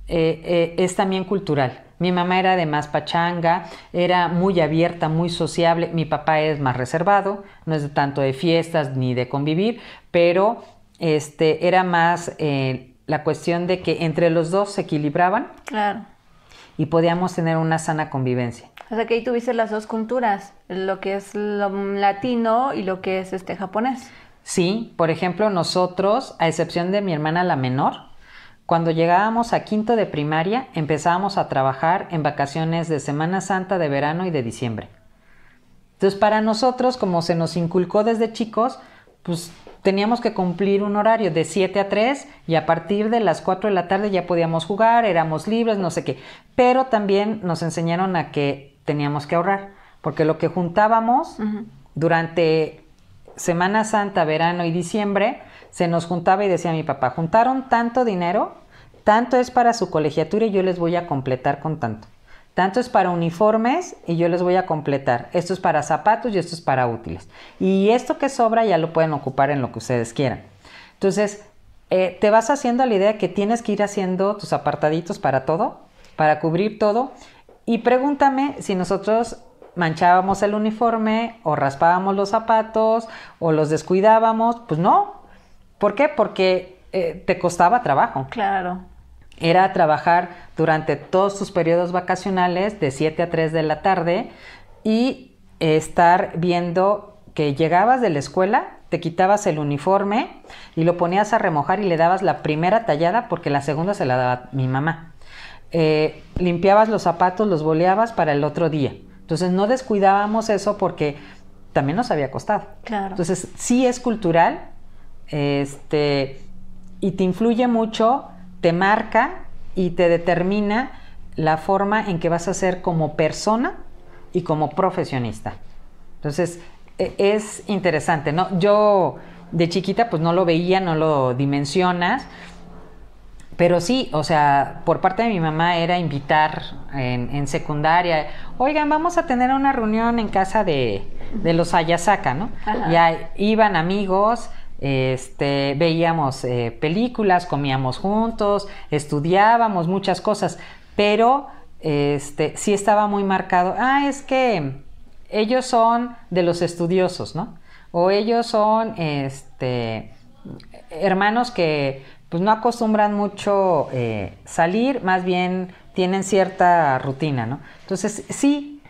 eh, es también cultural. Mi mamá era de más pachanga, era muy abierta, muy sociable. Mi papá es más reservado, no es tanto de fiestas ni de convivir, pero este, era más eh, la cuestión de que entre los dos se equilibraban. Claro. Y podíamos tener una sana convivencia. O sea que ahí tuviste las dos culturas, lo que es lo latino y lo que es este japonés. Sí, por ejemplo, nosotros, a excepción de mi hermana la menor, cuando llegábamos a quinto de primaria empezábamos a trabajar en vacaciones de Semana Santa, de verano y de diciembre. Entonces, para nosotros, como se nos inculcó desde chicos, pues teníamos que cumplir un horario de 7 a 3 y a partir de las 4 de la tarde ya podíamos jugar, éramos libres, no sé qué. Pero también nos enseñaron a que teníamos que ahorrar, porque lo que juntábamos durante Semana Santa, verano y diciembre, se nos juntaba y decía mi papá, juntaron tanto dinero, tanto es para su colegiatura y yo les voy a completar con tanto. Tanto es para uniformes y yo les voy a completar. Esto es para zapatos y esto es para útiles. Y esto que sobra ya lo pueden ocupar en lo que ustedes quieran. Entonces, eh, te vas haciendo la idea que tienes que ir haciendo tus apartaditos para todo, para cubrir todo. Y pregúntame si nosotros manchábamos el uniforme o raspábamos los zapatos o los descuidábamos. Pues no. ¿Por qué? Porque eh, te costaba trabajo. Claro era trabajar durante todos sus periodos vacacionales de 7 a 3 de la tarde y estar viendo que llegabas de la escuela, te quitabas el uniforme y lo ponías a remojar y le dabas la primera tallada porque la segunda se la daba mi mamá. Eh, limpiabas los zapatos, los boleabas para el otro día. Entonces no descuidábamos eso porque también nos había costado. Entonces sí es cultural este, y te influye mucho te marca y te determina la forma en que vas a ser como persona y como profesionista. Entonces, e, es interesante, ¿no? Yo de chiquita pues no lo veía, no lo dimensionas, pero sí, o sea, por parte de mi mamá era invitar en, secundaria, oigan, vamos a tener una reunión en casa de, los Ayasaka, ¿no? Y Ya iban amigos, este, veíamos eh, películas, comíamos juntos, estudiábamos muchas cosas, pero este, sí estaba muy marcado, ah, es que ellos son de los estudiosos, ¿no? O ellos son este, hermanos que pues, no acostumbran mucho eh, salir, más bien tienen cierta rutina, ¿no? Entonces, sí,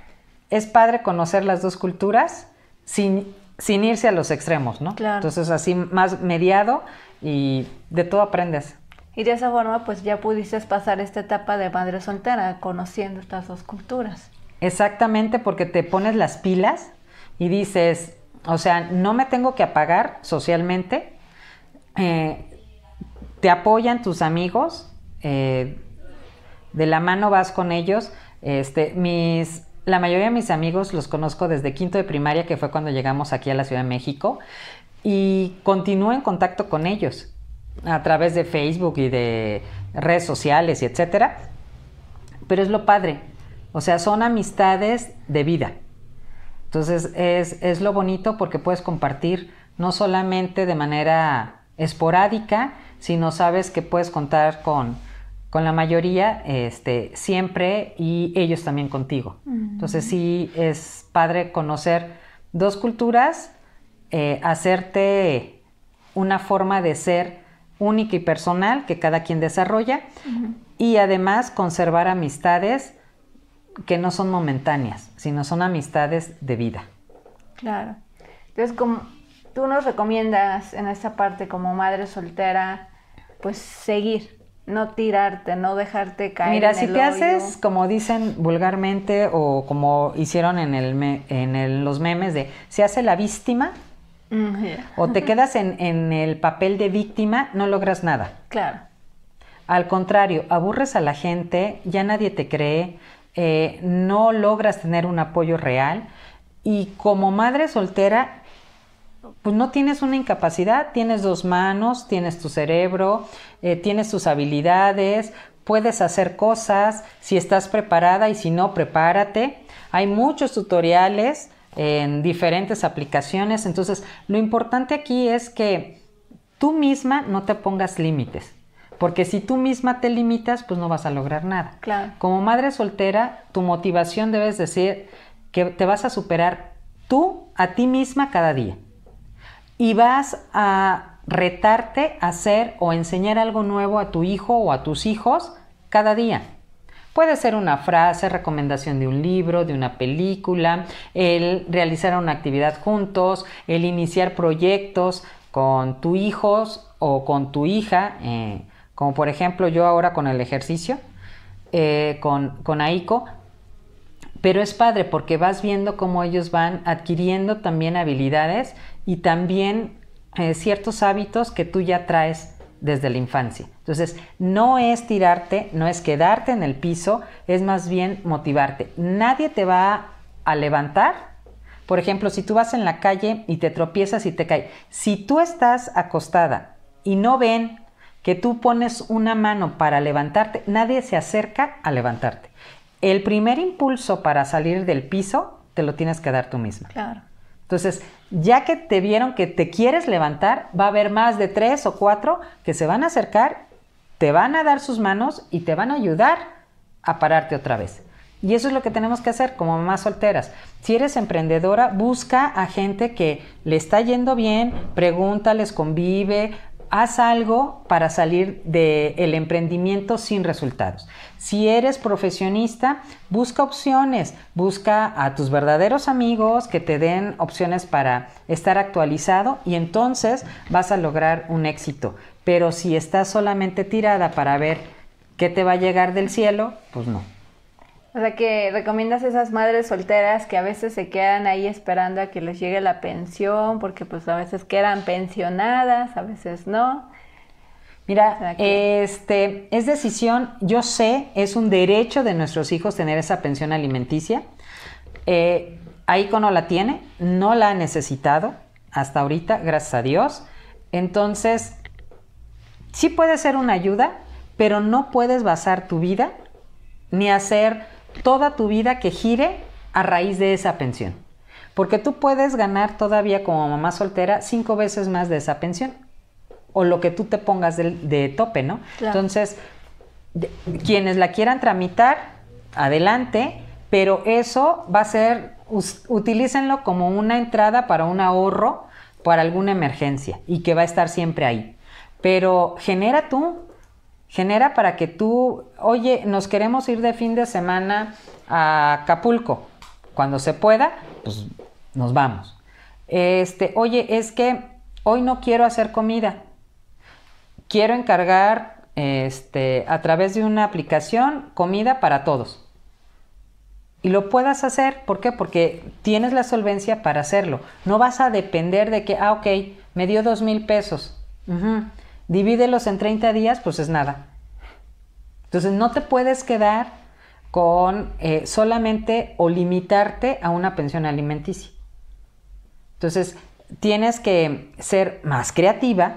es padre conocer las dos culturas sin sin irse a los extremos, ¿no? Claro. Entonces así más mediado y de todo aprendes. Y de esa forma pues ya pudiste pasar esta etapa de madre soltera conociendo estas dos culturas. Exactamente, porque te pones las pilas y dices, o sea, no me tengo que apagar socialmente, eh, te apoyan tus amigos, eh, de la mano vas con ellos. Este, mis la mayoría de mis amigos los conozco desde quinto de primaria, que fue cuando llegamos aquí a la Ciudad de México, y continúo en contacto con ellos a través de Facebook y de redes sociales y etcétera. Pero es lo padre, o sea, son amistades de vida. Entonces es lo bonito porque puedes compartir no solamente de manera esporádica, sino sabes que puedes contar con con la mayoría, este, siempre, y ellos también contigo. Mm. Entonces sí es padre conocer dos culturas, eh, hacerte una forma de ser única y personal que cada quien desarrolla y además conservar amistades que no son momentáneas, sino son amistades de vida. Claro. Entonces, como tú nos recomiendas en esta parte como madre soltera, pues seguir, no tirarte, no dejarte caer. Mira, si te haces, como dicen vulgarmente o como hicieron en, el en los memes de, se hace la víctima o te quedas en, el papel de víctima, no logras nada. Claro. Al contrario, aburres a la gente, ya nadie te cree, eh, no logras tener un apoyo real y como madre soltera pues no tienes una incapacidad, tienes dos manos, tienes tu cerebro, eh, tienes tus habilidades, puedes hacer cosas, si estás preparada y si no, prepárate. Hay muchos tutoriales en diferentes aplicaciones, entonces lo importante aquí es que tú misma no te pongas límites. Porque si tú misma te limitas, pues no vas a lograr nada. Como madre soltera, tu motivación debes decir que te vas a superar tú a ti misma cada día y vas a retarte a hacer o enseñar algo nuevo a tu hijo o a tus hijos cada día. Puede ser una frase, recomendación de un libro, de una película, el realizar una actividad juntos, el iniciar proyectos con tu hijo o con tu hija, eh, como por ejemplo yo ahora con el ejercicio, eh, con, con Aiko, pero es padre porque vas viendo cómo ellos van adquiriendo también habilidades y también eh, ciertos hábitos que tú ya traes desde la infancia. Entonces, no es tirarte, no es quedarte en el piso, es más bien motivarte. Nadie te va a levantar. Por ejemplo, si tú vas en la calle y te tropiezas y te caes, si tú estás acostada y no ven que tú pones una mano para levantarte, nadie se acerca a levantarte. El primer impulso para salir del piso te lo tienes que dar tú misma. Claro. Entonces, ya que te vieron que te quieres levantar, va a haber más de tres o cuatro que se van a acercar, te van a dar sus manos y te van a ayudar a pararte otra vez. Y eso es lo que tenemos que hacer como mamás solteras. Si eres emprendedora, busca a gente que le está yendo bien, pregúntales, convive, haz algo para salir del emprendimiento sin resultados. Si eres profesionista, busca opciones, busca a tus verdaderos amigos que te den opciones para estar actualizado y entonces vas a lograr un éxito. Pero si estás solamente tirada para ver qué te va a llegar del cielo, pues no. O sea que recomiendas a esas madres solteras que a veces se quedan ahí esperando a que les llegue la pensión, porque pues a veces quedan pensionadas, a veces no. Mira, este, es decisión, yo sé, es un derecho de nuestros hijos tener esa pensión alimenticia. Eh, ahí Aiko no la tiene, no la ha necesitado hasta ahorita, gracias a Dios. Entonces, sí puede ser una ayuda, pero no puedes basar tu vida ni hacer toda tu vida que gire a raíz de esa pensión. Porque tú puedes ganar todavía como mamá soltera cinco veces más de esa pensión. O lo que tú te pongas de, tope, ¿no? Entonces, quienes la quieran tramitar, adelante, pero eso va a ser, utilícenlo como una entrada para un ahorro, para alguna emergencia y que va a estar siempre ahí. Pero genera tú genera para que tú, oye, nos queremos ir de fin de semana a Acapulco. Cuando se pueda, pues nos vamos. Este, oye, es que hoy no quiero hacer comida. Quiero encargar este, a través de una aplicación comida para todos. Y lo puedas hacer, ¿por qué? Porque tienes la solvencia para hacerlo. No vas a depender de que, ah, ok, me dio dos mil pesos. Divídelos en 30 días, pues es nada. Entonces no te puedes quedar con eh, solamente o limitarte a una pensión alimenticia. Entonces tienes que ser más creativa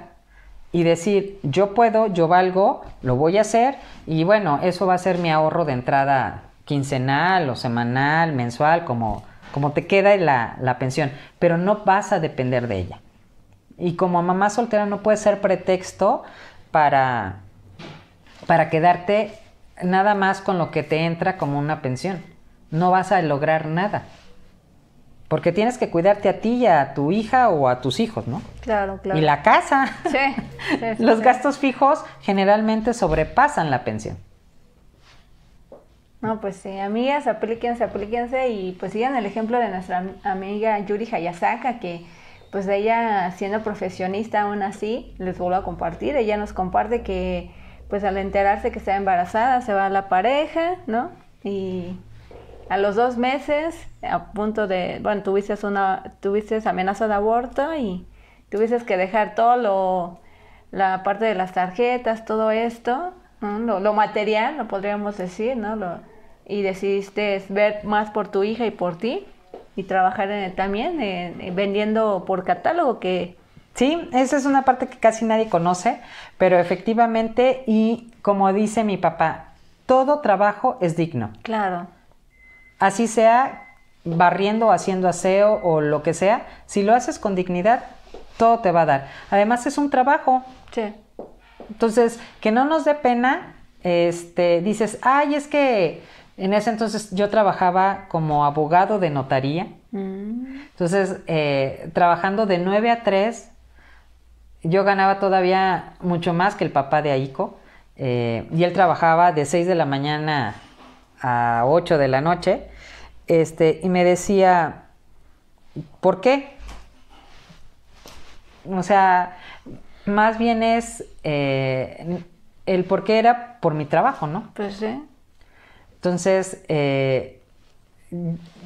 y decir, yo puedo, yo valgo, lo voy a hacer y bueno, eso va a ser mi ahorro de entrada quincenal o semanal, mensual, como, como te queda la, la pensión, pero no vas a depender de ella. Y como mamá soltera no puede ser pretexto para, para quedarte nada más con lo que te entra como una pensión. No vas a lograr nada. Porque tienes que cuidarte a ti y a tu hija o a tus hijos, ¿no? Claro, claro. Y la casa. Sí. <laughs> Los gastos fijos generalmente sobrepasan la pensión. No, pues sí, amigas, aplíquense, aplíquense y pues sigan el ejemplo de nuestra amiga Yuri Hayasaka, que pues ella siendo profesionista aún así, les vuelvo a compartir, ella nos comparte que pues al enterarse que está embarazada se va a la pareja, ¿no? Y a los dos meses, a punto de, bueno, tuviste, una, tuviste amenaza de aborto y tuviste que dejar todo lo, la parte de las tarjetas, todo esto, lo, material, lo podríamos decir, ¿no? y decidiste ver más por tu hija y por ti y trabajar también vendiendo por catálogo que... Sí, esa es una parte que casi nadie conoce, pero efectivamente, y como dice mi papá, todo trabajo es digno. Claro. Así sea barriendo, haciendo aseo o lo que sea, si lo haces con dignidad, todo te va a dar. Además es un trabajo. Sí. Entonces, que no nos dé pena, este, dices, ay, es que en ese entonces yo trabajaba como abogado de notaría. Mm. Entonces, eh, trabajando de 9 a 3, yo ganaba todavía mucho más que el papá de Aiko. Eh, y él trabajaba de 6 de la mañana a 8 de la noche. Este, y me decía, ¿por qué? O sea, más bien es eh, el por qué era por mi trabajo, ¿no? Pues sí. Entonces, eh,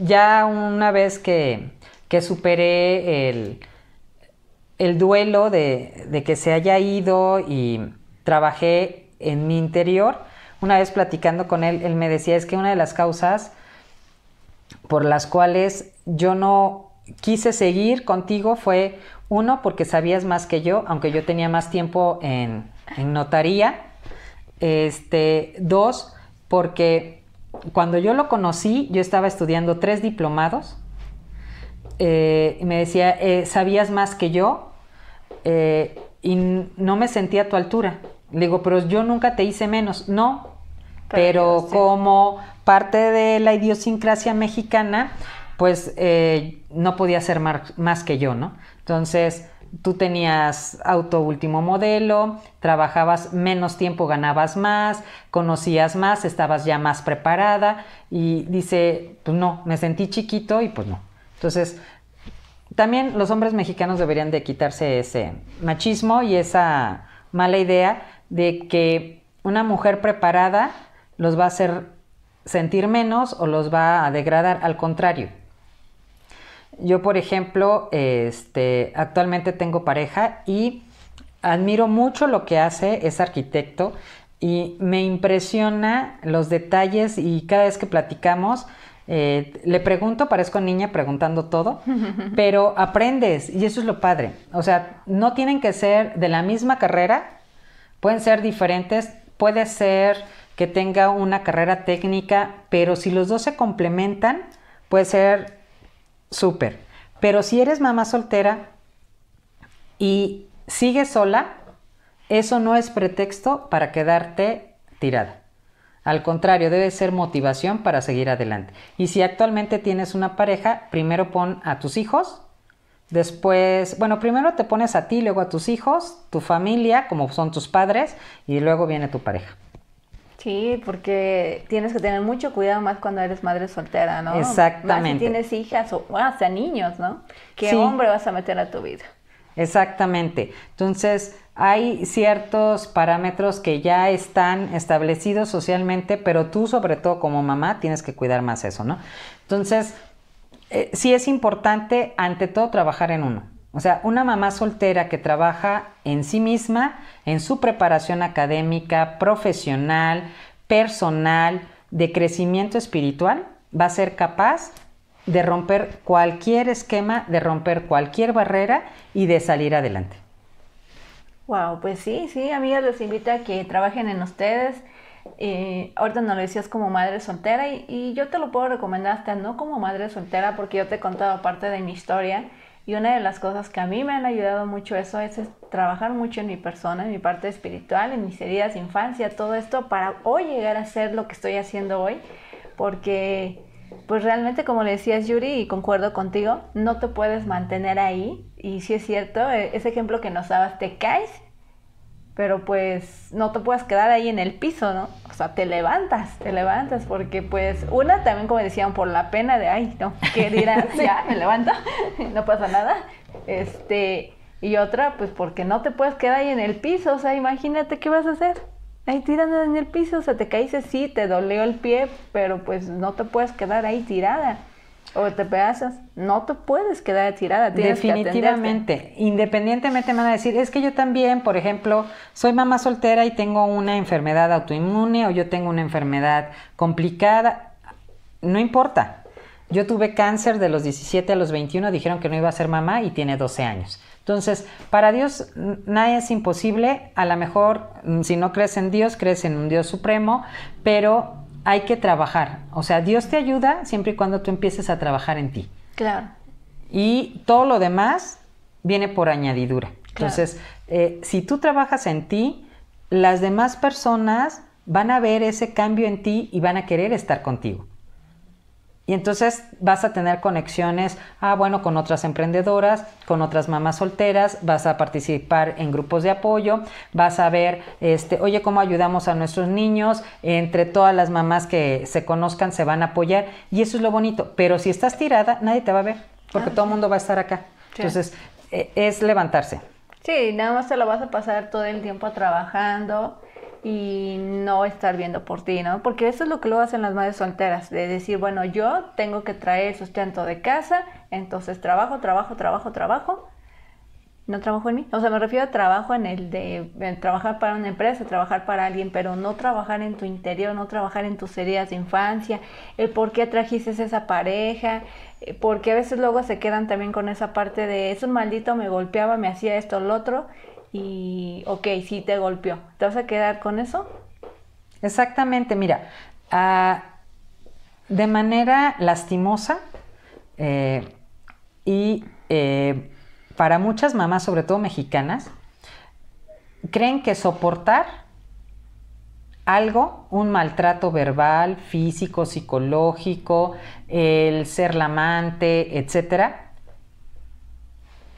ya una vez que, superé el, el duelo de, que se haya ido y trabajé en mi interior, una vez platicando con él, él me decía, es que una de las causas por las cuales yo no quise seguir contigo fue, uno, porque sabías más que yo, aunque yo tenía más tiempo en, en notaría, este, dos, porque cuando yo lo conocí, yo estaba estudiando tres diplomados. Eh, y me decía, eh, sabías más que yo eh, y no me sentía a tu altura. Le digo, pero yo nunca te hice menos. No, pero, como parte de la idiosincrasia mexicana, pues no podía ser más que yo, ¿no? Entonces, tú tenías auto último modelo, trabajabas menos tiempo, ganabas más, conocías más, estabas ya más preparada y dice, pues no, me sentí chiquito y pues no. Entonces, también los hombres mexicanos deberían de quitarse ese machismo y esa mala idea de que una mujer preparada los va a hacer sentir menos o los va a degradar, al contrario yo, por ejemplo, este, actualmente tengo pareja y admiro mucho lo que hace, es arquitecto y me impresiona los detalles y cada vez que platicamos, eh, le pregunto, parezco niña preguntando todo, <laughs> pero aprendes y eso es lo padre. O sea, no tienen que ser de la misma carrera, pueden ser diferentes, puede ser que tenga una carrera técnica, pero si los dos se complementan, puede ser súper. Pero si eres mamá soltera y sigues sola, eso no es pretexto para quedarte tirada. Al contrario, debe ser motivación para seguir adelante. Y si actualmente tienes una pareja, primero pon a tus hijos, después, bueno, primero te pones a ti, luego a tus hijos, tu familia, como son tus padres, y luego viene tu pareja. Sí, porque tienes que tener mucho cuidado más cuando eres madre soltera, ¿no? Exactamente. si tienes hijas o hasta niños, ¿no? ¿Qué hombre vas a meter a tu vida? Exactamente. Entonces, hay ciertos parámetros que ya están establecidos socialmente, pero tú, sobre todo como mamá, tienes que cuidar más eso, ¿no? Entonces, eh, sí es importante, ante todo, trabajar en uno. O sea, una mamá soltera que trabaja en sí misma, en su preparación académica, profesional, personal, de crecimiento espiritual, va a ser capaz de romper cualquier esquema, de romper cualquier barrera y de salir adelante. Wow, pues sí, sí, amigas, les invito a que trabajen en ustedes. Eh, ahorita nos lo decías como madre soltera y, y, yo te lo puedo recomendar hasta no como madre soltera porque yo te he contado parte de mi historia y una de las cosas que a mí me han ayudado mucho eso es, trabajar mucho en mi persona, en mi parte espiritual, en mis heridas de infancia, todo esto para hoy llegar a ser lo que estoy haciendo hoy, porque pues realmente como le decías Yuri y concuerdo contigo, no te puedes mantener ahí y si es cierto, e-, ese ejemplo que nos dabas, te caes pero pues no te puedes quedar ahí en el piso, ¿no? O sea, te levantas, te levantas, porque pues una también como decían, por la pena de, ay, no, ¿qué dirás? <laughs> ya, me levanto, <laughs> no pasa nada. Este, y otra, pues porque no te puedes quedar ahí en el piso, o sea, imagínate qué vas a hacer. Ahí tirando en el piso, o sea, te caíces, sí, te dolió el pie, pero pues no te puedes quedar ahí tirada o te pedazas, no te puedes quedar tirada. Definitivamente, independientemente me van a decir, es que yo también, por ejemplo, soy mamá soltera y tengo una enfermedad autoinmune o yo tengo una enfermedad complicada, no importa. Yo tuve cáncer de los 17 a los 21, dijeron que no iba a ser mamá y tiene 12 años. Entonces, para Dios nada es imposible, a lo mejor mm, si no crees en Dios, crees en un Dios supremo, pero hay que trabajar. O sea, Dios te ayuda siempre y cuando tú empieces a trabajar en ti. Claro. Y todo lo demás viene por añadidura. Entonces, eh, si tú trabajas en ti, las demás personas van a ver ese cambio en ti y van a querer estar contigo. Y entonces vas a tener conexiones, ah, bueno, con otras emprendedoras, con otras mamás solteras, vas a participar en grupos de apoyo, vas a ver, este, oye, cómo ayudamos a nuestros niños, entre todas las mamás que se conozcan se van a apoyar y eso es lo bonito. Pero si estás tirada, nadie te va a ver, porque ah, todo el mundo va a estar acá. Entonces, eh, es levantarse. Sí, nada más te lo vas a pasar todo el tiempo trabajando y no estar viendo por ti, ¿no? Porque eso es lo que lo hacen las madres solteras, de decir, bueno, yo tengo que traer sustento de casa, entonces trabajo, trabajo, trabajo, trabajo. No trabajo en mí, o sea, me refiero a trabajo en el de, trabajar para una empresa, trabajar para alguien, pero no trabajar en tu interior, no trabajar en tus heridas de infancia, el por qué trajiste esa pareja, eh, porque a veces luego se quedan también con esa parte de es un maldito, me golpeaba, me hacía esto, lo otro, y, ok, sí te golpeó. ¿Te vas a quedar con eso? Exactamente, mira, ah, de manera lastimosa eh, y eh, para muchas mamás, sobre todo mexicanas, creen que soportar algo, un maltrato verbal, físico, psicológico, el ser la amante, etcétera,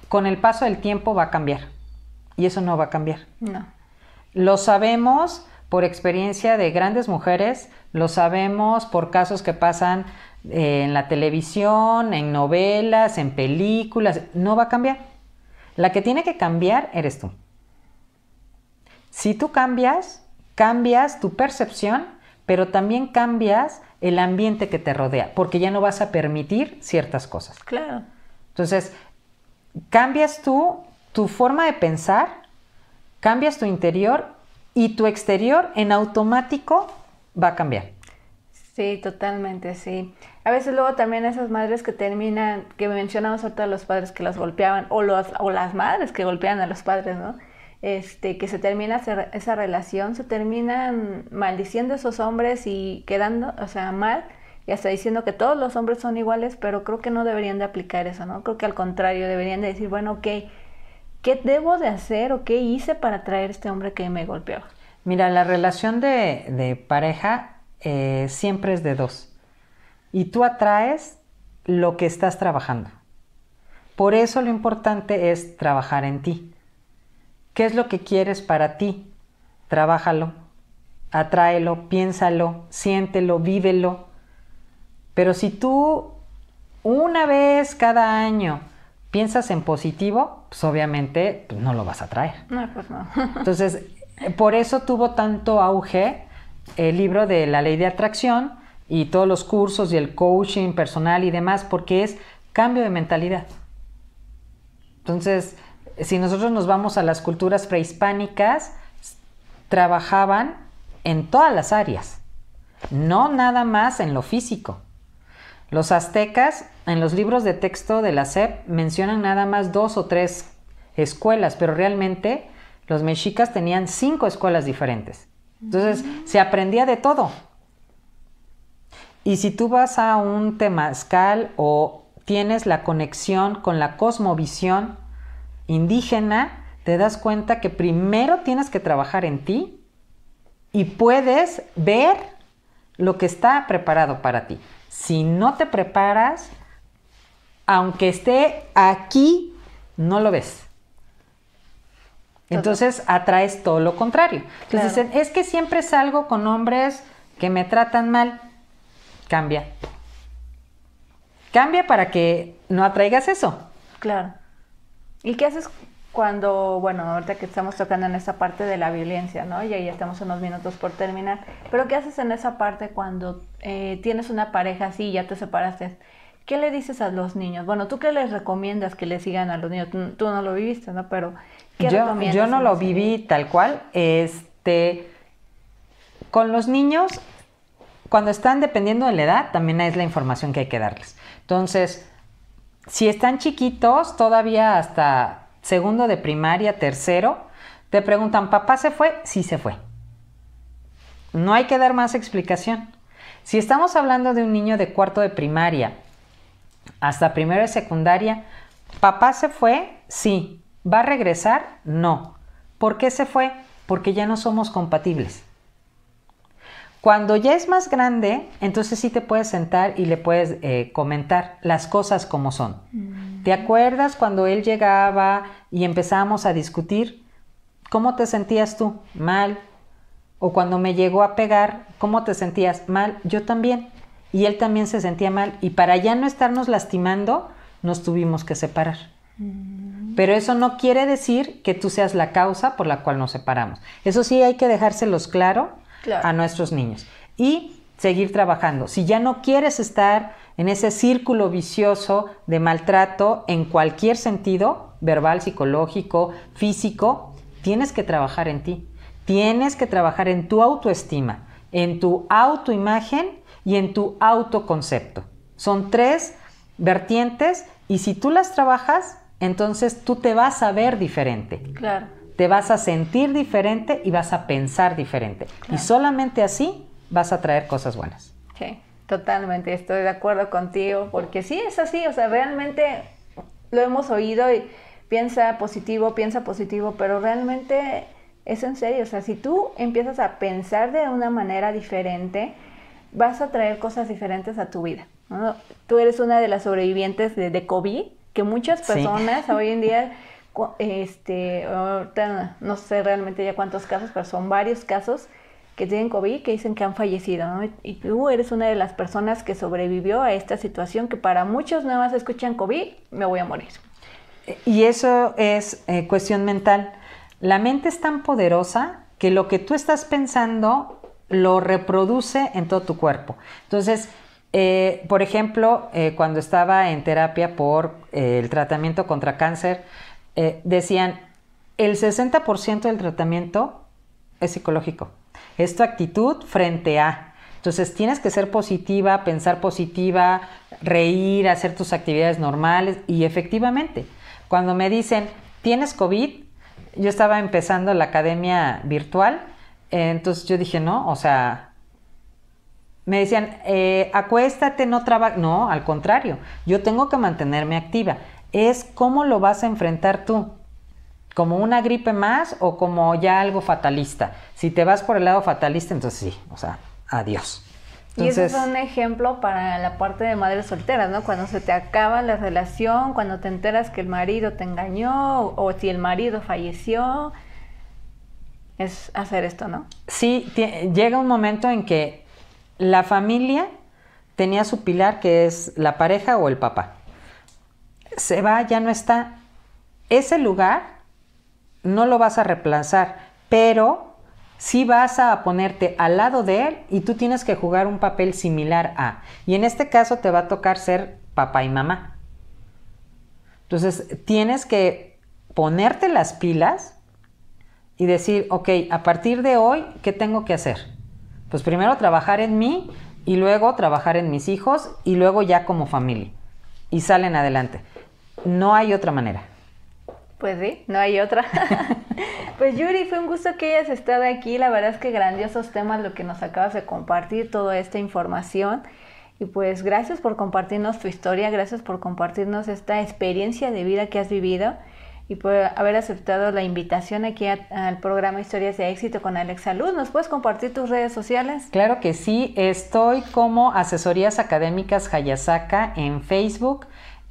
con el paso del tiempo va a cambiar. Y eso no va a cambiar. No. Lo sabemos por experiencia de grandes mujeres, lo sabemos por casos que pasan eh, en la televisión, en novelas, en películas, no va a cambiar. La que tiene que cambiar eres tú. Si tú cambias, cambias tu percepción, pero también cambias el ambiente que te rodea, porque ya no vas a permitir ciertas cosas. Claro. Entonces, cambias tú, tu forma de pensar, cambias tu interior y tu exterior en automático va a cambiar. Sí, totalmente, sí. A veces luego también esas madres que terminan, que mencionamos ahorita los padres que las golpeaban, o, o las madres que golpean a los padres, ¿no? Este, que se termina esa relación, se terminan maldiciendo a esos hombres y quedando, o sea, mal, y hasta diciendo que todos los hombres son iguales, pero creo que no deberían de aplicar eso, ¿no? Creo que al contrario, deberían de decir, bueno, ok, ¿Qué debo de hacer o qué hice para traer este hombre que me golpeó? Mira, la relación de, pareja eh, siempre es de dos. Y tú atraes lo que estás trabajando. Por eso lo importante es trabajar en ti. ¿Qué es lo que quieres para ti? Trabájalo, atráelo, piénsalo, siéntelo, vívelo. Pero si tú una vez cada año piensas en positivo, pues obviamente pues, no lo vas a traer. No, pues no. <laughs> Entonces, por eso tuvo tanto auge el libro de la ley de atracción y todos los cursos y el coaching personal y demás, porque es cambio de mentalidad. Entonces, si nosotros nos vamos a las culturas prehispánicas, trabajaban en todas las áreas, no nada más en lo físico. Los aztecas en los libros de texto de la SEP mencionan nada más dos o tres escuelas, pero realmente los mexicas tenían cinco escuelas diferentes. Entonces, se aprendía de todo. Y si tú vas a un temazcal o tienes la conexión con la cosmovisión indígena, te das cuenta que primero tienes que trabajar en ti y puedes ver lo que está preparado para ti. Si no te preparas, aunque esté aquí, no lo ves. Entonces atraes todo lo contrario. Entonces dicen, es que siempre salgo con hombres que me tratan mal. Cambia. Cambia para que no atraigas eso. Claro. ¿Y qué haces cuando, bueno, ahorita que estamos tocando en esa parte de la violencia, ¿no? Y ahí estamos unos minutos por terminar. Pero ¿qué haces en esa parte cuando eh, tienes una pareja así y ya te separaste? ¿Qué le dices a los niños? Bueno, ¿tú qué les recomiendas que le sigan a los niños? Tú, no lo viviste, ¿no? Pero ¿qué yo, recomiendas Yo no lo viví tal cual. Este, con los niños, cuando están dependiendo de la edad, también es la información que hay que darles. Entonces, si están chiquitos, todavía hasta segundo de primaria, tercero, te preguntan, ¿papá se fue? Sí se fue. No hay que dar más explicación. Si estamos hablando de un niño de cuarto de primaria hasta primero de secundaria, ¿papá se fue? Sí. ¿Va a regresar? No. ¿Por qué se fue? Porque ya no somos compatibles. Cuando ya es más grande, entonces sí te puedes sentar y le puedes eh, comentar las cosas como son. ¿Te mm. acuerdas cuando él llegaba y empezamos a discutir? ¿Cómo te sentías tú? Mal. O cuando me llegó a pegar, ¿cómo te sentías? Mal. Yo también. Y él también se sentía mal. Y para ya no estarnos lastimando, nos tuvimos que separar. Mm. Pero eso no quiere decir que tú seas la causa por la cual nos separamos. Eso sí hay que dejárselos claro a nuestros niños. Y seguir trabajando. Si ya no quieres estar en ese círculo vicioso de maltrato en cualquier sentido, verbal, psicológico, físico, tienes que trabajar en ti. Tienes que trabajar en tu autoestima, en tu autoimagen y en tu autoconcepto. Son tres vertientes y si tú las trabajas, entonces tú te vas a ver diferente. Claro te vas a sentir diferente y vas a pensar diferente. Y solamente así vas a traer cosas buenas. Sí, totalmente, estoy de acuerdo contigo, porque sí es así, o sea, realmente lo hemos oído y piensa positivo, piensa positivo, pero realmente es en serio, o sea, si tú empiezas a pensar de una manera diferente, vas a traer cosas diferentes a tu vida. Tú eres una de las sobrevivientes de, COVID, que muchas personas hoy en día <laughs> Este, no sé realmente ya cuántos casos, pero son varios casos que tienen COVID que dicen que han fallecido, Y tú eres una de las personas que sobrevivió a esta situación que para muchos nada más escuchan COVID, me voy a morir. E-, y eso es eh, cuestión mental. La mente es tan poderosa que lo que tú estás pensando lo reproduce en todo tu cuerpo. Entonces, eh, por ejemplo, eh, cuando estaba en terapia por el tratamiento contra cáncer, eh, decían, el 60% del tratamiento es psicológico, es tu actitud frente a. Entonces tienes que ser positiva, pensar positiva, reír, hacer tus actividades normales y efectivamente, cuando me dicen, ¿tienes COVID? Yo estaba empezando la academia virtual, entonces yo dije, no, o sea, me decían, eh, acuéstate, no trabaja. No, al contrario, yo tengo que mantenerme activa es cómo lo vas a enfrentar tú. Como una gripe más o como ya algo fatalista. Si te vas por el lado fatalista, entonces sí, o sea, adiós. y eso es un ejemplo para la parte de madres solteras, ¿no? Cuando se te acaba la relación, cuando te enteras que el marido te engañó o si el marido falleció, es hacer esto, ¿no? Sí, llega un momento en que la familia tenía su pilar que es la pareja o el papá se va, ya no está. Ese lugar no lo vas a reemplazar, pero sí vas a ponerte al lado de él y tú tienes que jugar un papel similar a. Y en este caso te va a tocar ser papá y mamá. Entonces tienes que ponerte las pilas y decir, ok, a partir de hoy, ¿qué tengo que hacer? Pues primero trabajar en mí y luego trabajar en mis hijos y luego ya como familia. Y salen adelante. No hay otra manera. Pues sí, no hay otra. <laughs> pues Yuri, fue un gusto que hayas estado aquí. La verdad es que grandiosos temas lo que nos acabas de compartir, toda esta información. Y pues gracias por compartirnos tu historia, gracias por compartirnos esta experiencia de vida que has vivido y por haber aceptado la invitación aquí al programa Historias de Éxito con Alex Salud. ¿Nos puedes compartir tus redes sociales? Claro que sí, estoy como Asesorías Académicas Hayasaka en Facebook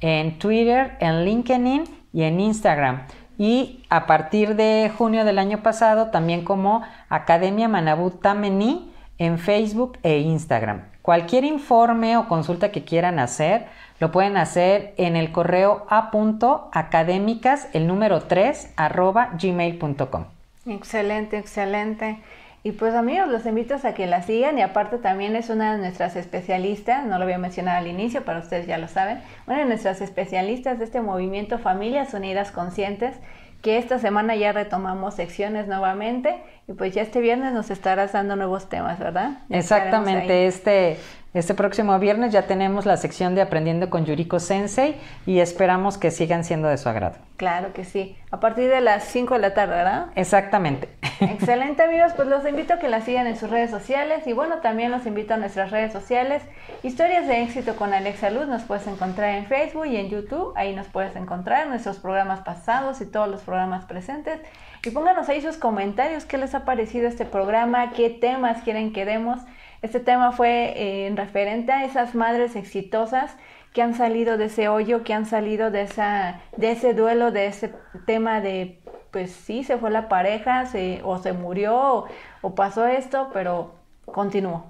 en Twitter, en LinkedIn y en Instagram. Y a partir de junio del año pasado, también como Academia Manabut Tamení en Facebook e Instagram. Cualquier informe o consulta que quieran hacer, lo pueden hacer en el correo a.académicas, el número 3, arroba gmail.com. Excelente, excelente. Y pues amigos, los invito a que la sigan y aparte también es una de nuestras especialistas, no lo había mencionado al inicio, pero ustedes ya lo saben, una de nuestras especialistas de este movimiento Familias Unidas Conscientes, que esta semana ya retomamos secciones nuevamente y pues ya este viernes nos estarás dando nuevos temas, ¿verdad? Exactamente, este este próximo viernes ya tenemos la sección de Aprendiendo con Yuriko Sensei y esperamos que sigan siendo de su agrado. Claro que sí. A partir de las 5 de la tarde, ¿verdad? Exactamente. Excelente <laughs> amigos, pues los invito a que la sigan en sus redes sociales y bueno, también los invito a nuestras redes sociales. Historias de éxito con Alexa Luz nos puedes encontrar en Facebook y en YouTube. Ahí nos puedes encontrar nuestros programas pasados y todos los programas presentes. Y pónganos ahí sus comentarios, qué les ha parecido este programa, qué temas quieren que demos. Este tema fue eh, en referente a esas madres exitosas que han salido de ese hoyo, que han salido de, esa, de ese duelo, de ese tema de, pues sí, se fue la pareja, o se murió, o, pasó esto, pero continuó.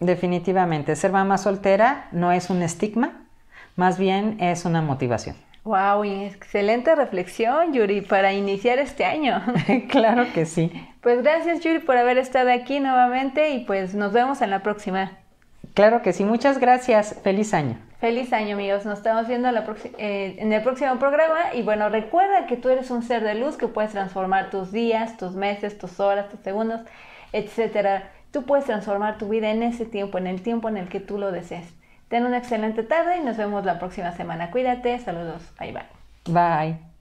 Definitivamente, ser mamá soltera no es un estigma, más bien es una motivación. Wow, excelente reflexión, Yuri, para iniciar este año. <laughs> claro que sí. Pues gracias, Yuri, por haber estado aquí nuevamente y pues nos vemos en la próxima. Claro que sí, muchas gracias. Feliz año. Feliz año, amigos. Nos estamos viendo eh, en el próximo programa. Y bueno, recuerda que tú eres un ser de luz que puedes transformar tus días, tus meses, tus horas, tus segundos, etcétera. Tú puedes transformar tu vida en ese tiempo, en el tiempo en el que tú lo desees. Ten una excelente tarde y nos vemos la próxima semana. Cuídate, saludos, bye bye. Bye.